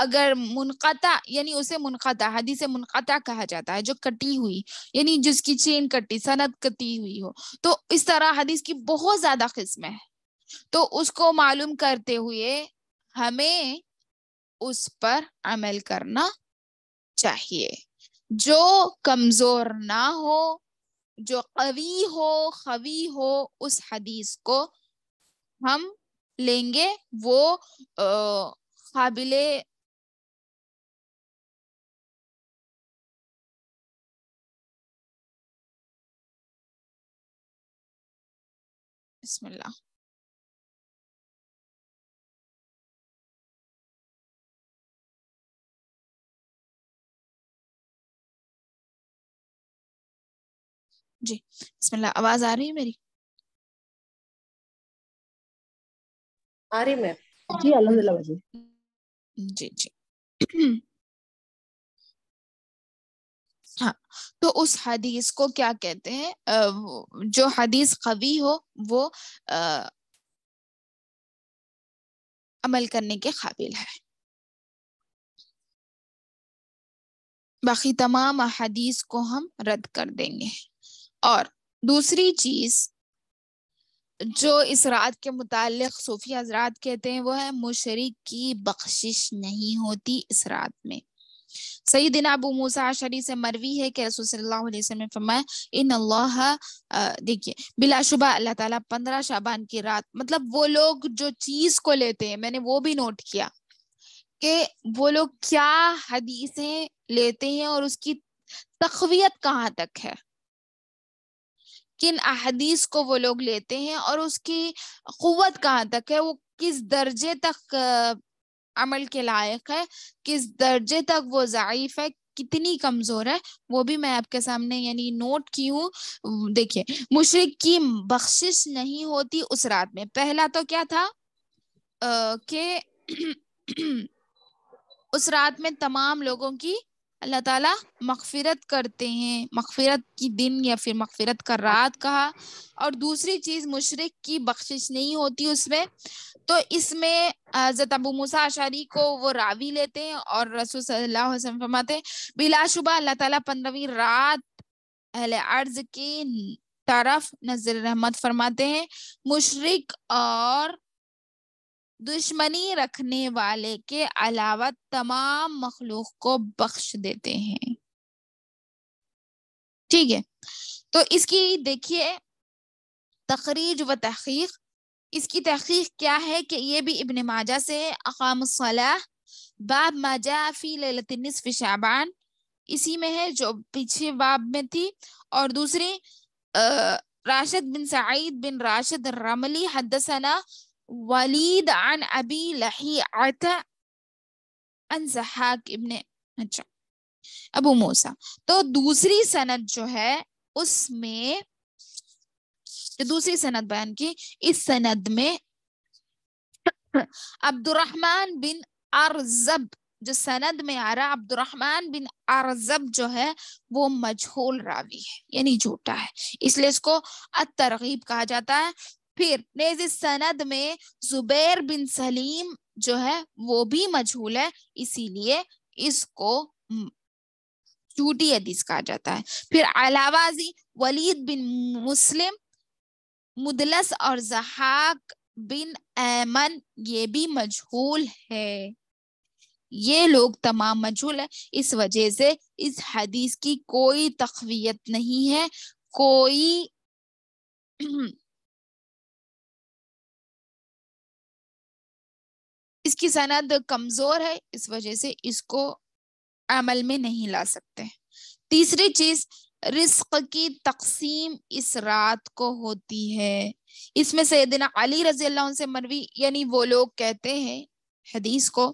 अगर मुनकता यानी उसे मुनकता हदीस मुनकता कहा जाता है जो कटी हुई यानी जिसकी चेन कटी सनत कटी हुई हो तो इस तरह हदीस की बहुत ज्यादा किस्में हैं तो उसको मालूम करते हुए हमें उस पर अमल करना चाहिए जो कमजोर ना हो जो कवी हो खवी हो उस हदीस को हम लेंगे वो काबिले बिस्मिल्लाह जी बिस्मिल्लाह आवाज आ रही है मेरी आ रही मैम जी अलहमदुल्ला जी जी जी हाँ तो उस हदीस को क्या कहते हैं जो हदीस कवी हो वो आ, अमल करने के काबिल है बाकी तमाम हदीस को हम रद्द कर देंगे और दूसरी चीज जो इस रात के मुतालिक सूफी हजरात कहते हैं वो है मुशरक की बख्शिश नहीं होती इस रात में सही दिन अबू मूसा शरी से मरवी है कि रसूल फरमाया इन अल्लाह देखिए बिलाशुबा अल्लाह ताला पंद्रह शाबान की रात मतलब वो लोग जो चीज को लेते हैं मैंने वो भी नोट किया कि वो लोग क्या हदीसें लेते हैं और उसकी तकवीत कहाँ तक है किन अहदीस को वो लोग लेते हैं और उसकी क़वत कहाँ तक है वो किस दर्जे तक अमल के लायक है किस दर्जे तक वो ज़यीफ़ है कितनी कमज़ोर है वो भी मैं आपके सामने यानी नोट की हूँ देखिए मुशरक की बख्शिश नहीं होती उस रात में पहला तो क्या था के उस रात में तमाम लोगों की अल्लाह ताला मगफिरत करते हैं मगफिरत की दिन या फिर मगफिरत का रात कहा और दूसरी चीज़ मुशरक की बख्शिश नहीं होती उसमें तो इसमें हज़रत अबू मूसा अशारी को वो रावी लेते हैं और रसूल सल्लल्लाहु अलैहि वसल्लम फरमाते बिलाशुबा अल्लाह ताला पंद्रहवीं रात अहल अर्ज की तरफ नजर रहमत फरमाते हैं मुशरक और दुश्मनी रखने वाले के अलावा तमाम मखलूक को बख्श देते हैं ठीक है तो इसकी देखिए तकरीज व तहकीक इसकी तहकीक क्या है कि ये भी इबन माजा से अकाम अकामसलाह बाब माजा फी शाबान इसी में है जो पीछे बाब में थी और दूसरी अः राशिद बिन सईद बिन राशिद रमली हदसना वलीद अन अबी लही अनजहाक इब्ने अच्छा अबू मूसा तो दूसरी सनद जो है उसमें जो दूसरी सनद बयान की इस सनद में अब्दुलरहमान बिन अरजब जो सनद में आ रहा अब्दुलरहमान बिन अरजब जो है वो मजहूल रावी है यानी झूठा है इसलिए इसको अतरगीब कहा जाता है फिर नेज इस सनद में जुबैर बिन सलीम जो है वो भी मजहूल है इसीलिए इसको झूठी हदीस कहा जाता है फिर अलावाजी वलीद बिन मुस्लिम मुदलस और जहाक बिन एमन ये भी मजहूल है ये लोग तमाम मजहूल है इस वजह से इस हदीस की कोई तकवीत नहीं है कोई इसकी सनद कमजोर है इस वजह से इसको अमल में नहीं ला सकते तीसरी चीज रिस्क की तकसीम इस रात को होती है इसमें सैदिना अली रजी से मरवी यानी वो लोग कहते हैं हदीस को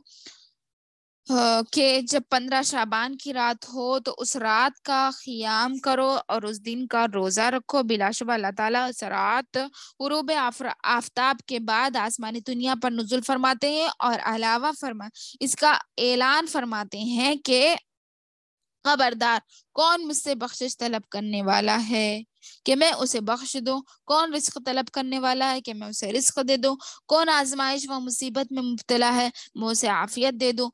कि जब पंद्रह शाबान की रात हो तो उस रात का ख़याम करो और उस दिन का रोज़ा रखो बिलाशुबा अल्लाह ताला उस रात हरूब आफ्ताब के बाद आसमानी दुनिया पर नजुल फरमाते हैं और अलावा फरमा इसका ऐलान फरमाते हैं कि खबरदार कौन मुझसे बख्शिश तलब करने वाला है कि मैं उसे बख्श दूँ कौन रिस्क तलब करने वाला है कि मैं उसे रिस्क दे दूँ कौन आजमाइश व मुसीबत में मुबतला है मैं उसे आफियत दे दूँ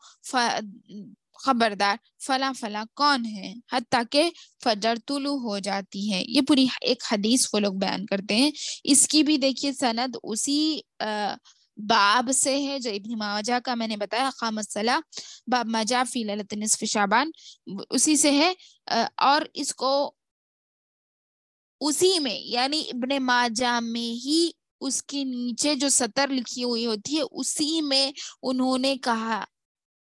खबरदार फला फला कौन है हती के फजर तुलू हो जाती है ये पूरी एक हदीस वो लोग बयान करते हैं इसकी भी देखिए सनद उसी आ, बाब से है जो इब्न माजा का मैंने बताया खामसला बाब मजा फी लतनसफ शाबान उसी से है और इसको उसी में यानी इब्ने माजा में ही उसके नीचे जो सतर लिखी हुई होती है उसी में उन्होंने कहा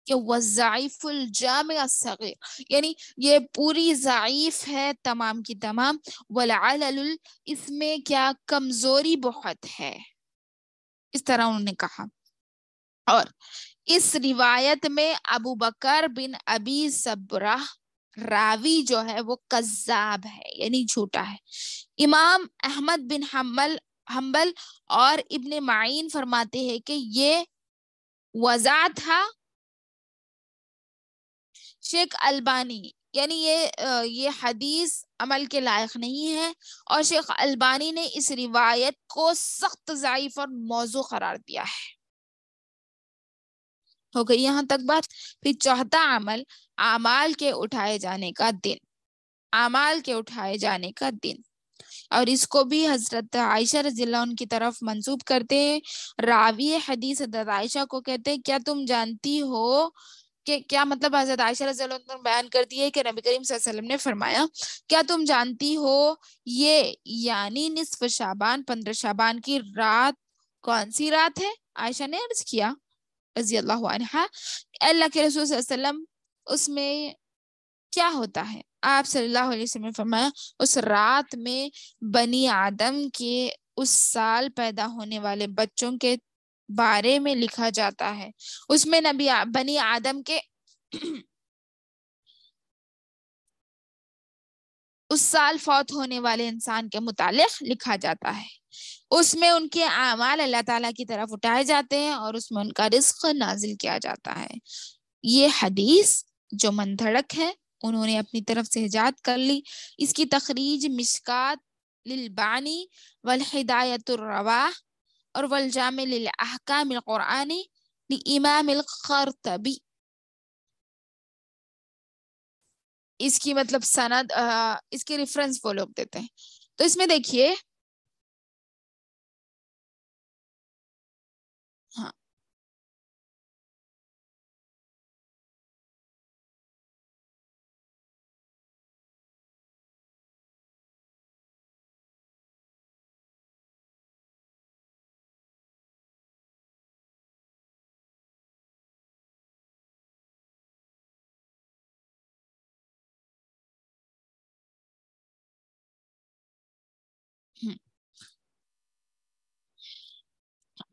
कि वज़ाइफुल जाम यानी ये पूरी ज़ाइफ है तमाम की तमाम वलाल इसमें क्या कमज़ोरी बहुत है इस तरह उन्होंने कहा और इस रिवायत में अबू बकर बिन अबी सबरा रावी जो है वो कज्जाब है यानी झूठा है इमाम अहमद बिन हम्बल हम्बल और इब्न माइन फरमाते हैं कि ये वजा था शेख अल्बानी यानी ये ये हदीस अमल के लायक नहीं है और शेख अल्बानी ने इस रिवायत को सख्त ज़ाइफ और मौजू करार दिया है हो गई यहाँ तक बात फिर चौथा अमल आमाल के उठाए जाने का दिन आमाल के उठाए जाने का दिन और इसको भी हजरत आयशा रजिला उनकी तरफ मंसूब करते हैं रावी हदीस हजरत आयशा को कहते हैं क्या तुम जानती हो कि क्या मतलब हजरत आयशा रजील्ला बयान कर दिए कि नबी करीम वसल्लम ने फरमाया क्या तुम जानती हो ये यानी निसफ शाबान पंद्रह शाबान की रात कौन सी रात है आयशा ने अर्ज किया रजी अल्लाह अनहा अल्लाह के रसूल वसल्लम उसमें क्या होता है आप सल्लल्लाहु अलैहि वसल्लम फरमाया उस रात में बनी आदम के उस साल पैदा होने वाले बच्चों के बारे में लिखा जाता है उसमें नबी बनी आदम के उस साल फौत होने वाले इंसान के मुतालिक लिखा जाता है उसमें उनके अमाल अल्लाह ताला की तरफ उठाए जाते हैं और उसमें उनका रिस्क नाजिल किया जाता है ये हदीस जो मनधड़क है उन्होंने अपनी तरफ से हिजात कर ली इसकी तखरीज मिशकात लिलबानी वल हिदायतरवाह और वल जाम अहकामी इमाम खरतबी इसकी मतलब सनद इसके रेफरेंस वो लोग देते हैं तो इसमें देखिए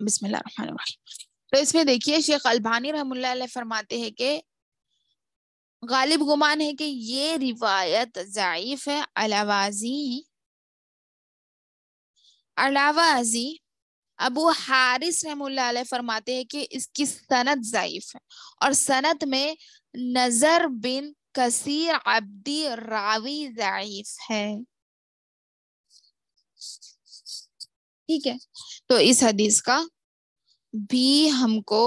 बिस्मिल्लाह तो इसमें देखिए शेख अल्बानी रहमुल्ला फरमाते हैं कि गालिब गुमान है कि ये रिवायत ज़ाइफ है अलावाजी अलावाजी अबू हारिस रहमुल्ला फरमाते हैं कि इसकी सनत ज़ाइफ है और सनत में नज़र बिन कसीर अब्दी रावी ज़ाइफ है ठीक है तो इस हदीस का भी हमको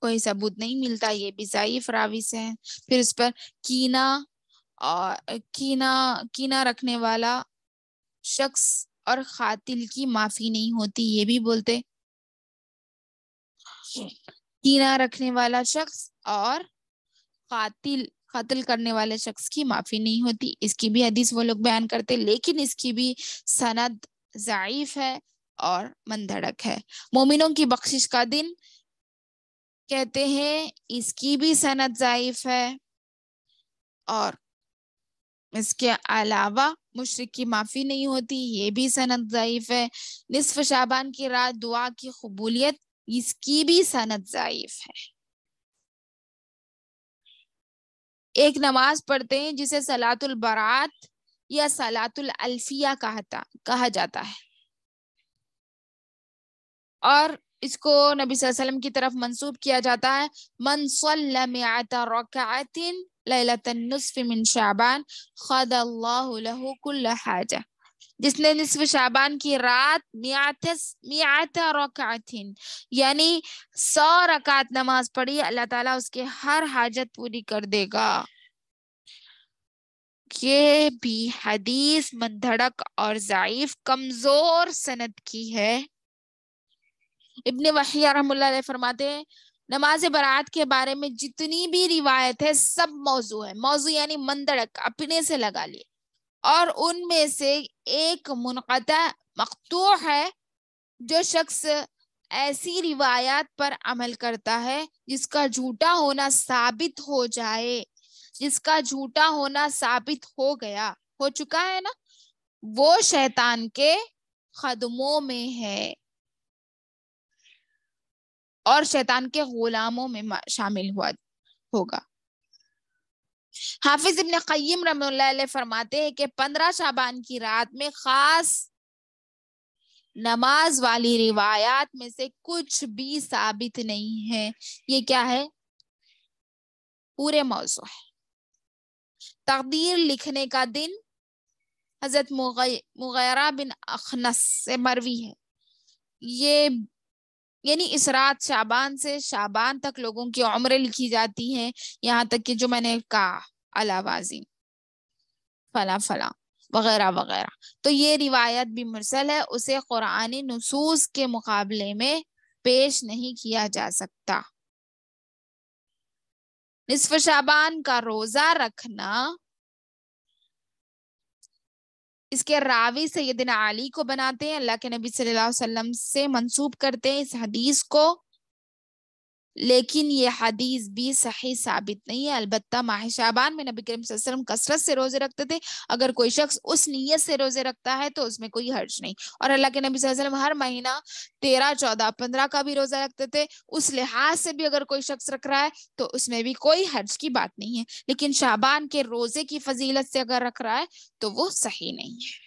कोई सबूत नहीं मिलता ये भी ज़यीफ रावी से है फिर इस पर कीना और कीना कीना रखने वाला शख्स और खातिल की माफी नहीं होती ये भी बोलते कीना रखने वाला शख्स और कातिल कत्ल करने वाले शख्स की माफी नहीं होती इसकी भी हदीस वो लोग बयान करते लेकिन इसकी भी सनद ज़ाइफ है और मंदड़क है मोमिनों की बख्शिश का दिन कहते हैं इसकी भी सनद ज़ाइफ है और इसके अलावा मुशरक की माफ़ी नहीं होती ये भी सनद ज़ाइफ है निसफ शाबान की रात दुआ की कबूलियत इसकी भी सनद ज़ाइफ है एक नमाज पढ़ते हैं जिसे सलातुल बारात या सलातुल अल्फिया कहता कहा जाता है और इसको नबी वसल्लम की तरफ मंसूब किया जाता है मन शाबान खद हाजा जिसने निसफ शाबान की रात मियात रकातिन यानी सौ रकात नमाज पढ़ी अल्लाह ताला उसके हर हाजत पूरी कर देगा ये भी हदीस मंधड़क और ज़ाइफ कमजोर सनत की है इबन वही फरमाते हैं नमाज बरात के बारे में जितनी भी रिवायत है सब मौजू है मौजू यानी मंदड़क अपने से लगा लिए और उनमें से एक मुनता मकतू है जो शख्स ऐसी रिवायात पर अमल करता है जिसका झूठा होना साबित हो जाए जिसका झूठा होना साबित हो गया हो चुका है ना वो शैतान के खदमों में है और शैतान के गुलामों में शामिल हुआ होगा हाफिज इबन क़य्यम रमल फरमाते हैं कि पंद्रह शाबान की रात में खास नमाज वाली रिवायात में से कुछ भी साबित नहीं है ये क्या है पूरे मौजू है तकदीर लिखने का दिन हजरत मुगैरा बिन अखनस से मरवी है ये यानी इस रात शाबान से शाबान तक लोगों की उम्र लिखी जाती हैं यहाँ तक कि जो मैंने कहा अलावाजी फला फला वगैरह वगैरह तो ये रिवायत भी मुरसल है उसे कुरानी नसूस के मुकाबले में पेश नहीं किया जा सकता निसफ शाबान का रोजा रखना इसके रावी सैदिन अली को बनाते हैं अल्लाह के नबी सल्लल्लाहु अलैहि वसल्लम से मंसूब करते हैं इस हदीस को लेकिन ये हदीस भी सही साबित नहीं है अलबत् माह शाबान में नबी करीम वसल्लम कसरत से रोजे रखते थे अगर कोई शख्स उस नीयत से रोजे रखता है तो उसमें कोई हर्ज नहीं और अल्लाह के नबी वसल्लम हर महीना तेरह चौदह पंद्रह का भी रोजा रखते थे उस लिहाज से भी अगर कोई शख्स रख रहा है तो उसमें भी कोई हर्ज की बात नहीं है लेकिन शाबान के रोजे की फजीलत से अगर रख रहा है तो वो सही नहीं है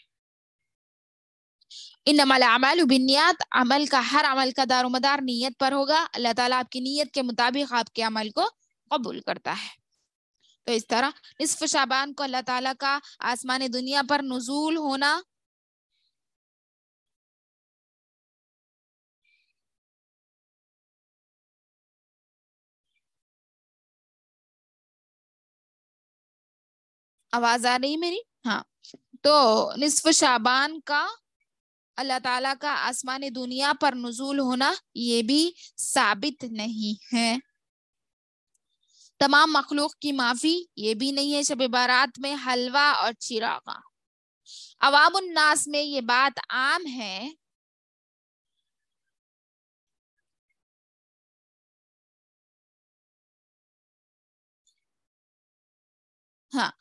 इन अमल अमल बिनियात अमल का हर अमल का दारोमदार नीयत पर होगा अल्लाह ताला आपकी नीयत के मुताबिक आपके अमल को कबूल करता है तो इस तरह निसफ शाबान को अल्लाह ताला का आसमान दुनिया पर नजूल होना आवाज आ रही मेरी हाँ तो निसफ शाबान का अल्लाह ताला का आसमानी दुनिया पर नजूल होना ये भी साबित नहीं है तमाम मखलूक की माफी ये भी नहीं है शब बारात में हलवा और चिरागा अवाम उन्नास में ये बात आम है हाँ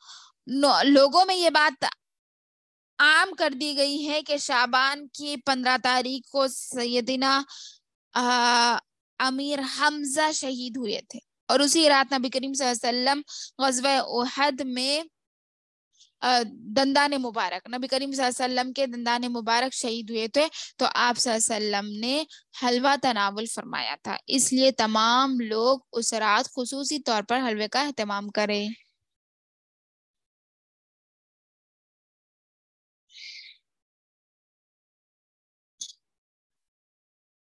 लोगों में ये बात आम कर दी गई है कि शाबान की पंद्रह तारीख को सैदिना अमीर हमजा शहीद हुए थे और उसी रात नबी करीम सल्लम गजवा उहद में ने मुबारक नबी करीम सल्लम के दंदा ने मुबारक शहीद हुए थे तो आप सल्लम ने हलवा तनावल फरमाया था इसलिए तमाम लोग उस रात खसूसी तौर पर हलवे का अहतमाम करें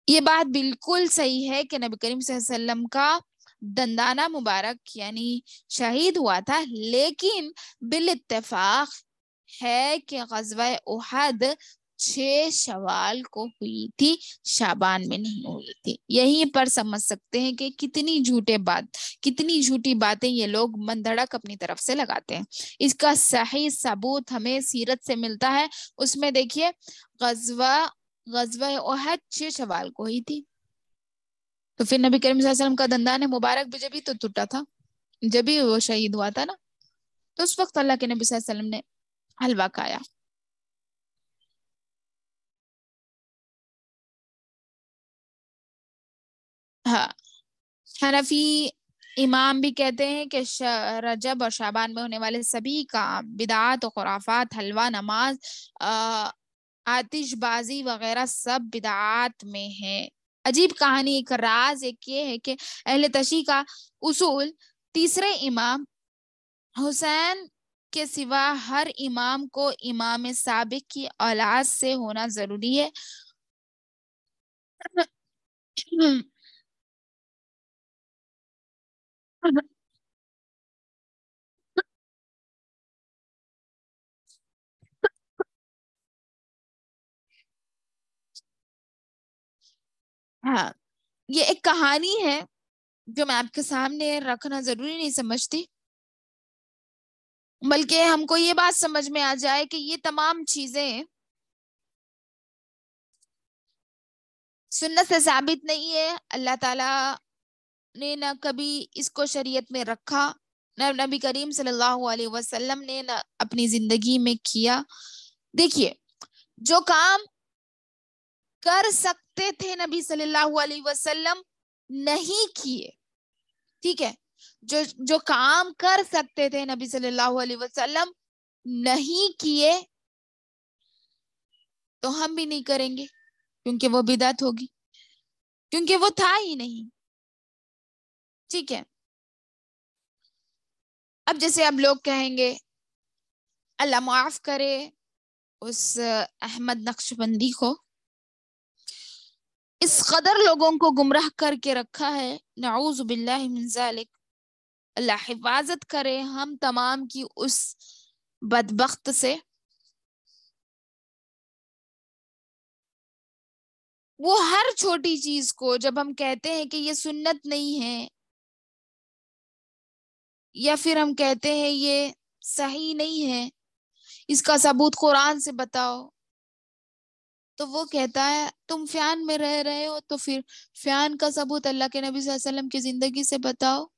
ये बात बिल्कुल सही है कि नबी करीम सल्लम का दंदाना मुबारक यानी शहीद हुआ था लेकिन बिल इतफाक है कि गजवा उहद छः शवाल को हुई थी शाबान में नहीं हुई थी यहीं पर समझ सकते हैं कि कितनी झूठे बात कितनी झूठी बातें ये लोग मंदड़क अपनी तरफ से लगाते हैं इसका सही सबूत हमें सीरत से मिलता है उसमें देखिए गजवा गजवा ओहद छह शवाल को ही थी तो फिर नबी करीम वसल्लम का धंधा ने मुबारक भी जब ही तो टूटा था जब ही वो शहीद हुआ था ना तो उस वक्त अल्लाह के नबी वसल्लम ने हलवा खाया हाँ हनफी इमाम भी कहते हैं कि रजब और शाबान में होने वाले सभी काम बिदात और खुराफात हलवा नमाज आतिशबाजी वगैरह सब बिदात में है अजीब कहानी एक राज एक ये है कि अहले तशी का उसूल तीसरे इमाम हुसैन के सिवा हर इमाम को इमाम सबक की औलाद से होना जरूरी है हाँ ये एक कहानी है जो मैं आपके सामने रखना जरूरी नहीं समझती बल्कि हमको ये बात समझ में आ जाए कि ये तमाम चीजें सुन्नत से साबित नहीं है अल्लाह ताला ने ना कभी इसको शरीयत में रखा न नबी करीम सल्लल्लाहु अलैहि वसल्लम ने ना अपनी जिंदगी में किया देखिए जो काम कर सक सकते थे नबी सल्लल्लाहु अलैहि वसल्लम नहीं किए ठीक है जो जो काम कर सकते थे नबी सल्लल्लाहु अलैहि वसल्लम नहीं किए तो हम भी नहीं करेंगे क्योंकि वो बिदात होगी क्योंकि वो था ही नहीं ठीक है अब जैसे अब लोग कहेंगे अल्लाह माफ करे उस अहमद नक्शबंदी को इस कदर लोगों को गुमराह करके रखा है नाउज बिल्लाक अल्लाह हिफाजत करे हम तमाम की उस बदबख्त से वो हर छोटी चीज को जब हम कहते हैं कि ये सुन्नत नहीं है या फिर हम कहते हैं ये सही नहीं है इसका सबूत कुरान से बताओ तो वो कहता है तुम फ्यान में रह रहे हो तो फिर फ्यान का सबूत अल्लाह के नबी वसल्लम की जिंदगी से बताओ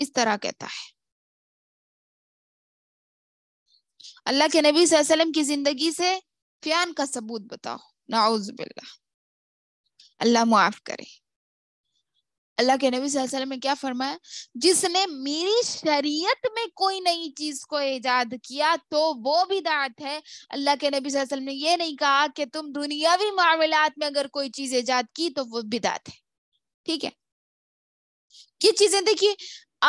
इस तरह कहता है अल्लाह के नबी वसल्लम की जिंदगी से फ्यान का सबूत बताओ नाउज बिल्ला अल्लाह मुआफ करे अल्लाह के नबी वसल्लम ने क्या फरमाया जिसने मेरी शरीयत में कोई नई चीज को ईजाद किया तो वो भी दात है अल्लाह के नबी वसल्लम ने ये नहीं कहा कि तुम दुनियावी मामलात में अगर कोई चीज ईजाद की तो वो भी दात है ठीक है ये चीजें देखिए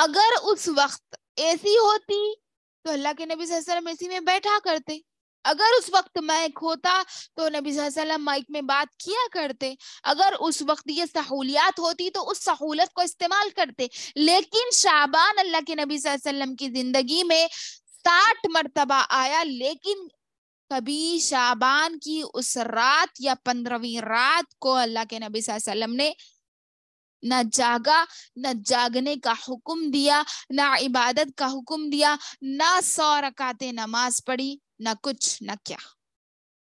अगर उस वक्त ऐसी होती तो अल्लाह के नबी वसल्लम इसी में बैठा करते अगर उस वक्त मैक होता तो नबी वसल्लम माइक में बात किया करते अगर उस वक्त ये सहूलियात होती तो उस सहूलत को इस्तेमाल करते लेकिन शाबान अल्लाह के नबी वसल्लम की जिंदगी में साठ मरतबा आया लेकिन कभी शाबान की उस रात या पंद्रहवीं रात को अल्लाह के नबी वसल्लम ने ना जागा न जागने का हुक्म दिया ना इबादत का हुक्म दिया ना सौ रकाते नमाज पढ़ी ना कुछ ना क्या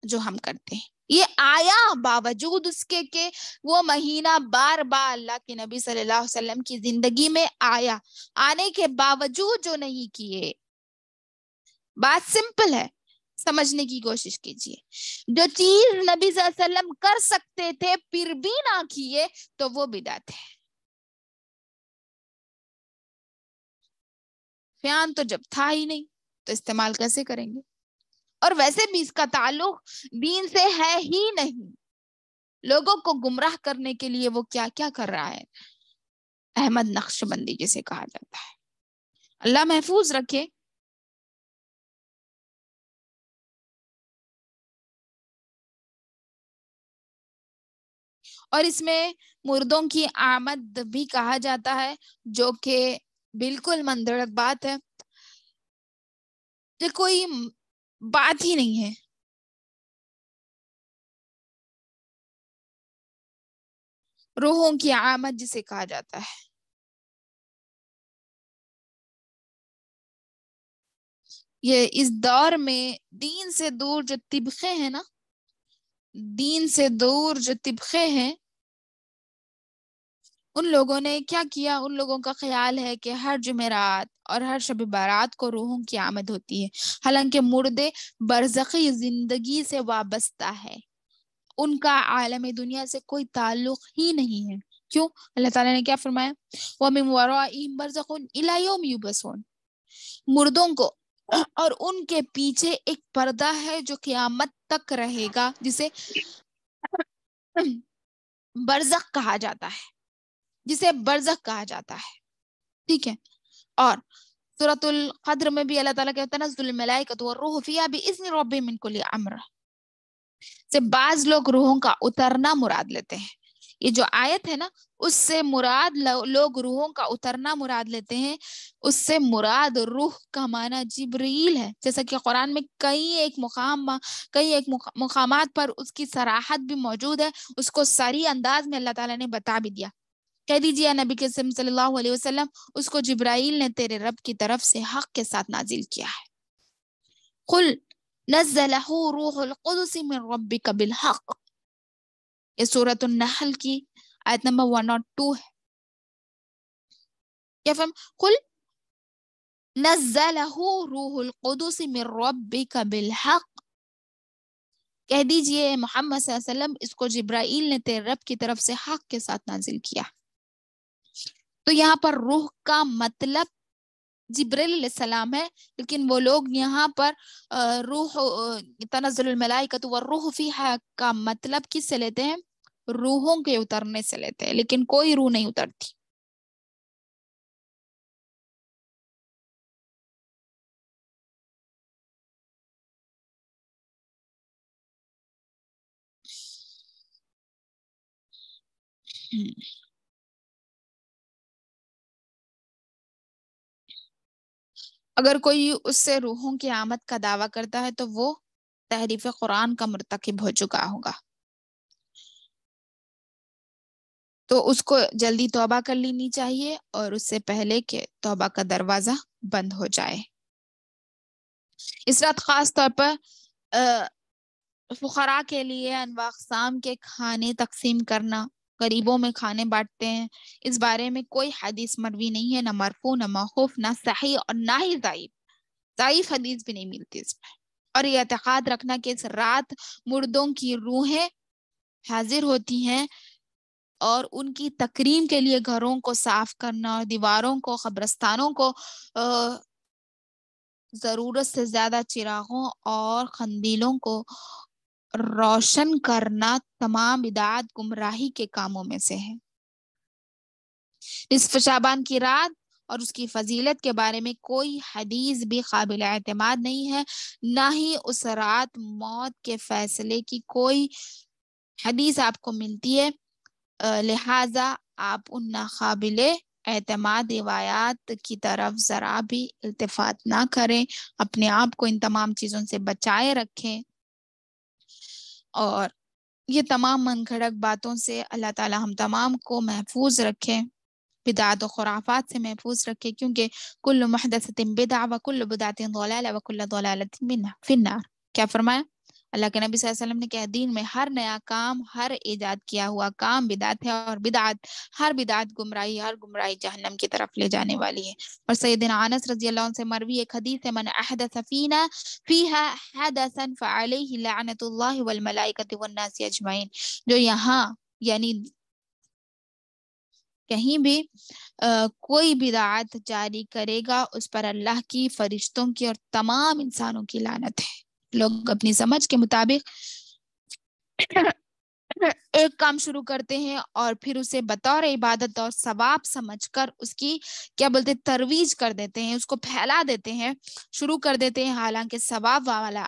जो हम करते हैं ये आया बावजूद उसके के वो महीना बार बार अल्लाह के नबी सल्लल्लाहु अलैहि वसल्लम की जिंदगी में आया आने के बावजूद जो नहीं किए बात सिंपल है समझने की कोशिश कीजिए जो चीज नबी वसल्लम कर सकते थे फिर भी ना किए तो वो बिदा थे फ्यान तो जब था ही नहीं तो इस्तेमाल कैसे करेंगे और वैसे भी इसका ताल्लुक दीन से है ही नहीं लोगों को गुमराह करने के लिए वो क्या क्या कर रहा है अहमद नक्शबंदी जिसे कहा जाता है अल्लाह महफूज रखे और इसमें मुर्दों की आमद भी कहा जाता है जो कि बिल्कुल मंदड़क बात है कोई बात ही नहीं है रूहों की आमद जिसे कहा जाता है ये इस दौर में दीन से दूर जो तिबके हैं ना दीन से दूर जो तिबके हैं उन लोगों ने क्या किया उन लोगों का ख्याल है कि हर जुमेरात और हर शब बारात को रूहों की आमद होती है हालांकि मुर्दे बरजखी जिंदगी से वाबस्ता है उनका आलम दुनिया से कोई ताल्लुक ही नहीं है क्यों अल्लाह ताला ने क्या फरमाया वमिन मुर्दों को और उनके पीछे एक पर्दा है जो क़यामत तक रहेगा जिसे बरजक कहा जाता है जिसे बरजक कहा जाता है ठीक है और सूरतुल कद्र में भी अल्लाह ताला कहता है ना जुलमलाइकत व रूह फिया भी इज्न रब्बिम इनको अम्र से बाज लोग रूहों का उतरना मुराद लेते हैं ये जो आयत है ना उससे मुराद लो, लोग रूहों का उतरना मुराद लेते हैं उससे मुराद रूह का माना जिब्रील है जैसा कि कुरान में कई एक मुकाम कई एक मुकाम पर उसकी सराहत भी मौजूद है उसको सारी अंदाज में अल्लाह ताला ने बता भी दिया کہہ دیجئے نبی قسم صلی اللہ علیہ وسلم اس کو جبرائیل نے تیرے رب کی طرف سے حق کے ساتھ نازل کیا ہے قل نزلہ روح القدس من ربك بالحق یہ سورة النحل کی آیت نمبر 102 ہے یا فهم قل نزلہ روح القدس من ربك بالحق کہہ دیجئے محمد صلی اللہ علیہ وسلم اس کو جبرائیل نے تیرے رب کی طرف سے حق کے ساتھ نازل کیا तो यहाँ पर रूह का मतलब जिब्रेल है लेकिन वो लोग यहाँ पर रूह तनजुलमलाइकत व रूह फी का मतलब किससे लेते हैं रूहों के उतरने से लेते हैं लेकिन कोई रूह नहीं उतरती Hmm. अगर कोई उससे रूहों की आमद का दावा करता है तो वो तहरीफ कुरान का मरतकब हो चुका होगा तो उसको जल्दी तोबा कर लेनी चाहिए और उससे पहले के तोबा का दरवाज़ा बंद हो जाए इस रात ख़ास तौर पर अः फुखरा के लिए अनवाकसाम के खाने तकसीम करना गरीबों में खाने बांटते हैं इस बारे में कोई हदीस मरवी नहीं है ना मरफू ना मौकूफ ना सही और ना ही ज़ाइफ ज़ाइफ हदीस भी नहीं मिलती इसमें और ये अतकाद रखना कि इस रात मुर्दों की रूहें हाजिर होती हैं और उनकी तकरीम के लिए घरों को साफ करना और दीवारों को कब्रस्तानों को ज़रूरत से ज़्यादा चिरागों और खंदीलों को रोशन करना तमाम इदाद गुमराही के कामों में से है इस फाबान की रात और उसकी फजीलत के बारे में कोई हदीस भी काबिल एतम नहीं है ना ही उस रात मौत के फैसले की कोई हदीस आपको मिलती है लिहाजा आप उन नाकबिल एतम रिवायात की तरफ ज़रा भी इल्तफात ना करें अपने आप को इन तमाम चीज़ों से बचाए रखें और ये तमाम मन घड़क बातों से अल्लाह ताला हम तमाम को महफूज रखे बिदात और खुराफात से महफूज रखे क्योंकि कुल्लु महदसतिन बिदा व कुल्ल बिदातिन दौलाल व कुल्ल दौलालतिन फिन्नार क्या फरमाया अल्लाह के नबी वसल्लम ने कह दीन में हर नया काम हर ईजाद किया हुआ काम बिदात है और बिदात हर बिदात गुमराही हर गुमराही जहनम की तरफ ले जाने वाली है और सैदिन आनस रजी अल्लाह से मरवी एक हदीस है मन अहद सफ़ीना फ़ीहा हदसन फ़अलैहि लअनतुल्लाहि वल मलाइकति वन नास अजमईन जो यहाँ यानी कहीं भी आ, कोई बिदात जारी करेगा उस पर अल्लाह की फरिश्तों की और तमाम इंसानों की लानत है लोग अपनी समझ के मुताबिक एक काम शुरू करते हैं और फिर उसे बतौर इबादत और सवाब समझकर उसकी क्या बोलते हैं तरवीज कर देते हैं उसको फैला देते हैं शुरू कर देते हैं हालांकि सवाब वाला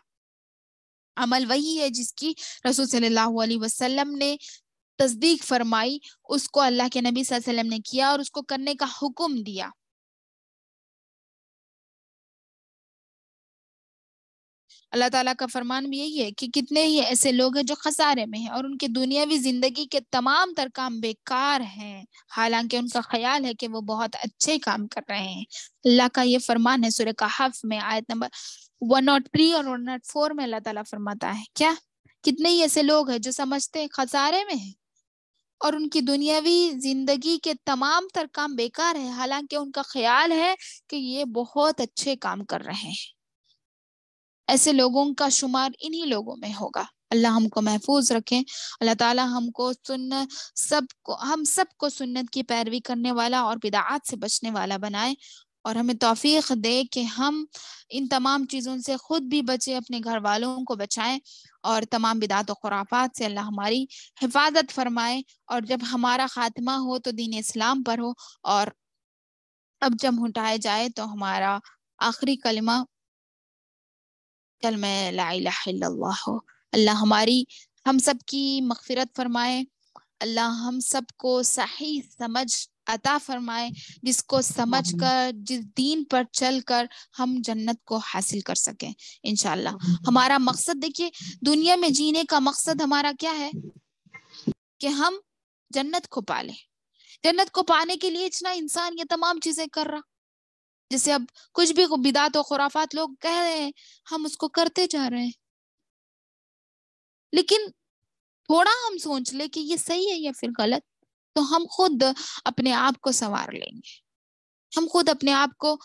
अमल वही है जिसकी रसूल सल्लल्लाहु अलैहि वसल्लम ने तस्दीक फरमाई उसको अल्लाह के नबी वसल्लम ने किया और उसको करने का हुक्म दिया अल्लाह ताला का फरमान भी यही है कि कितने ही ऐसे लोग हैं जो खसारे में हैं और उनकी दुनियावी जिंदगी के तमाम तर काम बेकार हैं हालांकि उनका ख्याल है कि वो बहुत अच्छे काम कर रहे हैं अल्लाह का ये फरमान है का हफ में आयत नंबर वन नॉट थ्री और वन नॉट फोर में अल्लाह ताला फरमाता है क्या कितने ही ऐसे लोग हैं जो समझते हैं खसारे में है और उनकी दुनियावी जिंदगी के तमाम तर काम बेकार है हालांकि उनका ख्याल है कि ये बहुत अच्छे काम कर रहे हैं ऐसे लोगों का शुमार इन्हीं लोगों में होगा अल्लाह हमको महफूज रखें अल्लाह ताला हमको सुन सबको हम सबको सुन्नत की पैरवी करने वाला और बिदात से बचने वाला बनाए और हमें तोफीक दे कि हम इन तमाम चीज़ों से ख़ुद भी बचे अपने घर वालों को बचाएं और तमाम बिदात खुराफात से अल्लाह हमारी हिफाजत फरमाए और जब हमारा ख़ात्मा हो तो दीन इस्लाम पर हो और अब जब हटाया जाए तो हमारा आखिरी कलमा कलम ला अल्लाह हमारी हम सब की मगफरत फरमाए अल्लाह हम सब को सही समझ अता फरमाए जिसको समझ कर जिस दीन पर चल कर हम जन्नत को हासिल कर सकें इनशाला हमारा मकसद देखिए दुनिया में जीने का मकसद हमारा क्या है कि हम जन्नत को पालें जन्नत को पाने के लिए इतना इंसान ये तमाम चीजें कर रहा जैसे अब कुछ भी बिदात और खुराफात लोग कह रहे हैं हम उसको करते जा रहे हैं लेकिन थोड़ा हम सोच ले कि ये सही है या फिर गलत तो हम खुद अपने आप को संवार लेंगे हम खुद अपने आप को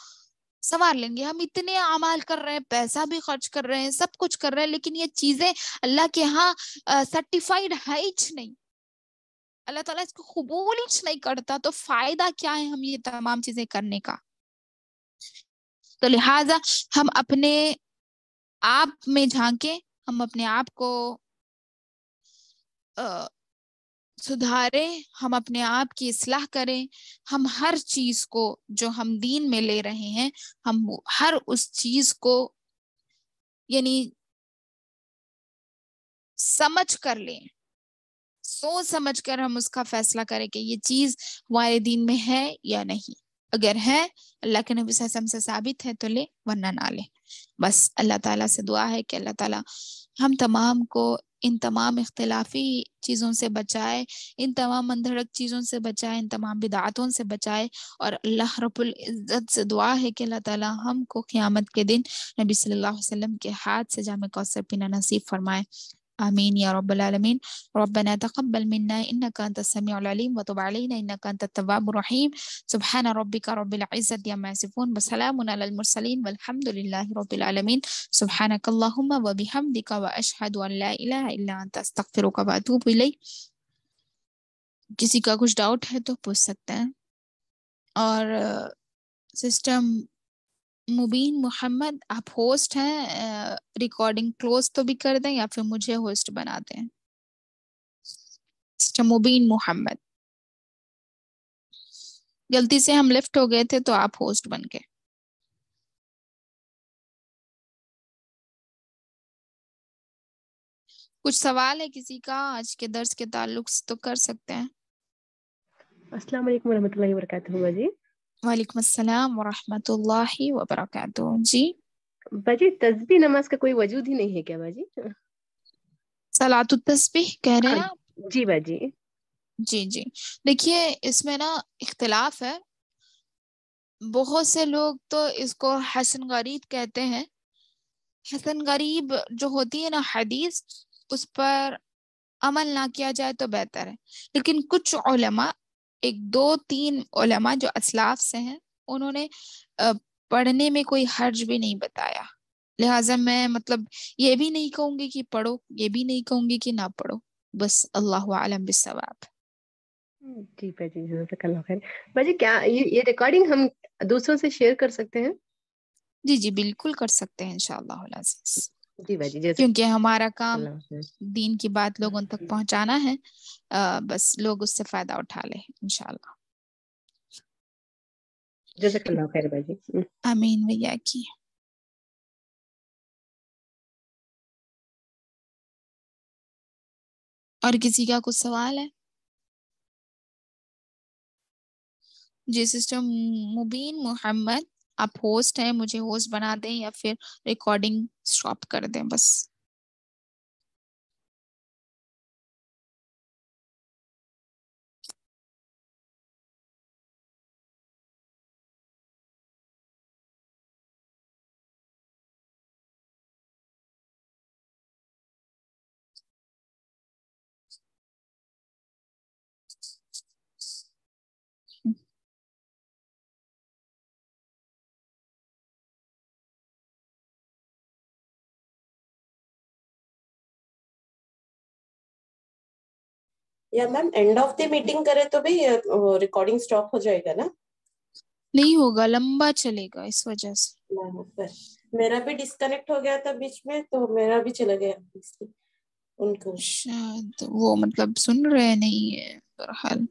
संवार लेंगे हम इतने अमाल कर रहे हैं पैसा भी खर्च कर रहे हैं सब कुछ कर रहे हैं लेकिन ये चीजें अल्लाह के यहाँ सर्टिफाइड है नहीं अल्लाह ताला इसको कबूल नहीं करता तो फायदा क्या है हम ये तमाम चीजें करने का तो लिहाजा हम अपने आप में झांके हम अपने आप को आ, सुधारें हम अपने आप की इसलाह करें हम हर चीज को जो हम दीन में ले रहे हैं हम हर उस चीज को यानी समझ कर लें सोच समझ कर हम उसका फैसला करें कि ये चीज हमारे दीन में है या नहीं अगर है अल्लाह के नबी सहसम से साबित है तो ले वरना ना ले बस अल्लाह ताला से दुआ है कि अल्लाह ताला हम तमाम को इन तमाम इख्तलाफी चीज़ों से बचाए इन तमाम मनधड़क चीज़ों से बचाए इन तमाम बिदातों से बचाए और अल्लाह रब्बुल इज़्ज़त से दुआ है कि अल्लाह ताला हमको क़यामत के दिन नबी सल्लल्लाहु अलैहि वसल्लम के हाथ से जाम कौसर पीना नसीब फरमाए آمين يا رب العالمين ربنا تقبل منا إنك أنت السميع العليم وتب علينا إنك أنت التواب الرحيم سبحان ربك رب العزة عما يصفون وسلام على المرسلين والحمد لله رب العالمين سبحانك اللهم وبحمدك وأشهد أن لا إله إلا أنت أستغفرك وأتوب إليك किसी का कुछ डाउट है तो पूछ सकते हैं और सिस्टम मुबीन मोहम्मद आप होस्ट हैं रिकॉर्डिंग क्लोज तो भी कर दें या फिर मुझे होस्ट बना दें मुबीन मोहम्मद गलती से हम लिफ्ट हो गए थे तो आप होस्ट बन गए कुछ सवाल है किसी का आज के दर्स के ताल्लुक से तो कर सकते हैं अस्सलाम वालेकुम वरहमतुल्लाहि वबरकातुहू जी वालेकुम अस्सलाम वरहमतुल्लाहि वबरकातुहू जी बाजी तस्बीह नमाज का कोई वजूद ही नहीं है क्या बाजी सलातु तस्बीह कह रहे हैं हाँ, जी बाजी जी जी देखिए इसमें ना इख्तलाफ है बहुत से लोग तो इसको हसन गरीब कहते हैं हसन गरीब जो होती है ना हदीस उस पर अमल ना किया जाए तो बेहतर है लेकिन कुछ उलमा एक दो तीन उलमा जो असलाफ से हैं उन्होंने पढ़ने में कोई हर्ज भी नहीं बताया लिहाजा मैं मतलब ये भी नहीं कहूँगी कि पढ़ो ये भी नहीं कहूँगी कि ना पढ़ो बस अल्लाह आलम बिसवाब हम्म, जी खैर बाजी क्या ये ये रिकॉर्डिंग हम दूसरों से शेयर कर सकते हैं जी जी बिल्कुल कर सकते हैं इंशाल्लाह क्योंकि हमारा काम दीन की बात लोगों तक पहुंचाना है आ, बस लोग उससे फायदा उठा ले इनशाला अमीन भैया की और किसी का कुछ सवाल है जी सिस्टर मुबीन मोहम्मद आप होस्ट हैं मुझे होस्ट बना दें या फिर रिकॉर्डिंग स्टॉप कर दें बस या ma'am end of the meeting करे तो भी रिकॉर्डिंग स्टॉप हो जाएगा ना नहीं होगा लंबा चलेगा इस वजह से मेरा भी डिस्कनेक्ट हो गया था बीच में तो मेरा भी चला गया उनको शायद वो मतलब सुन रहे नहीं है बहरहाल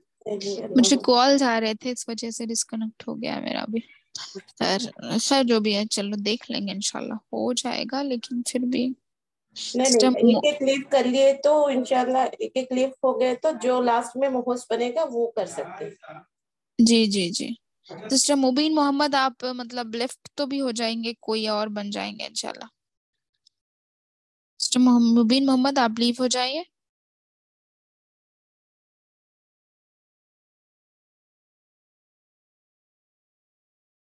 मुझे कॉल आ रहे थे इस वजह से डिस्कनेक्ट हो गया मेरा भी सर जो भी है चलो देख लेंगे इंशाल्लाह हो जाएगा लेकिन फिर भी एक लीफ कर लिए तो इनशाला एक एक लीफ हो गए तो जो लास्ट में बनेगा वो कर सकते जी जी जी सिस्टर मुबीन मोहम्मद आप मतलब लेफ्ट तो भी हो जाएंगे कोई और बन जाएंगे इंशाल्लाह सिस्टर मुबीन मोहम्मद आप लीव हो जाइए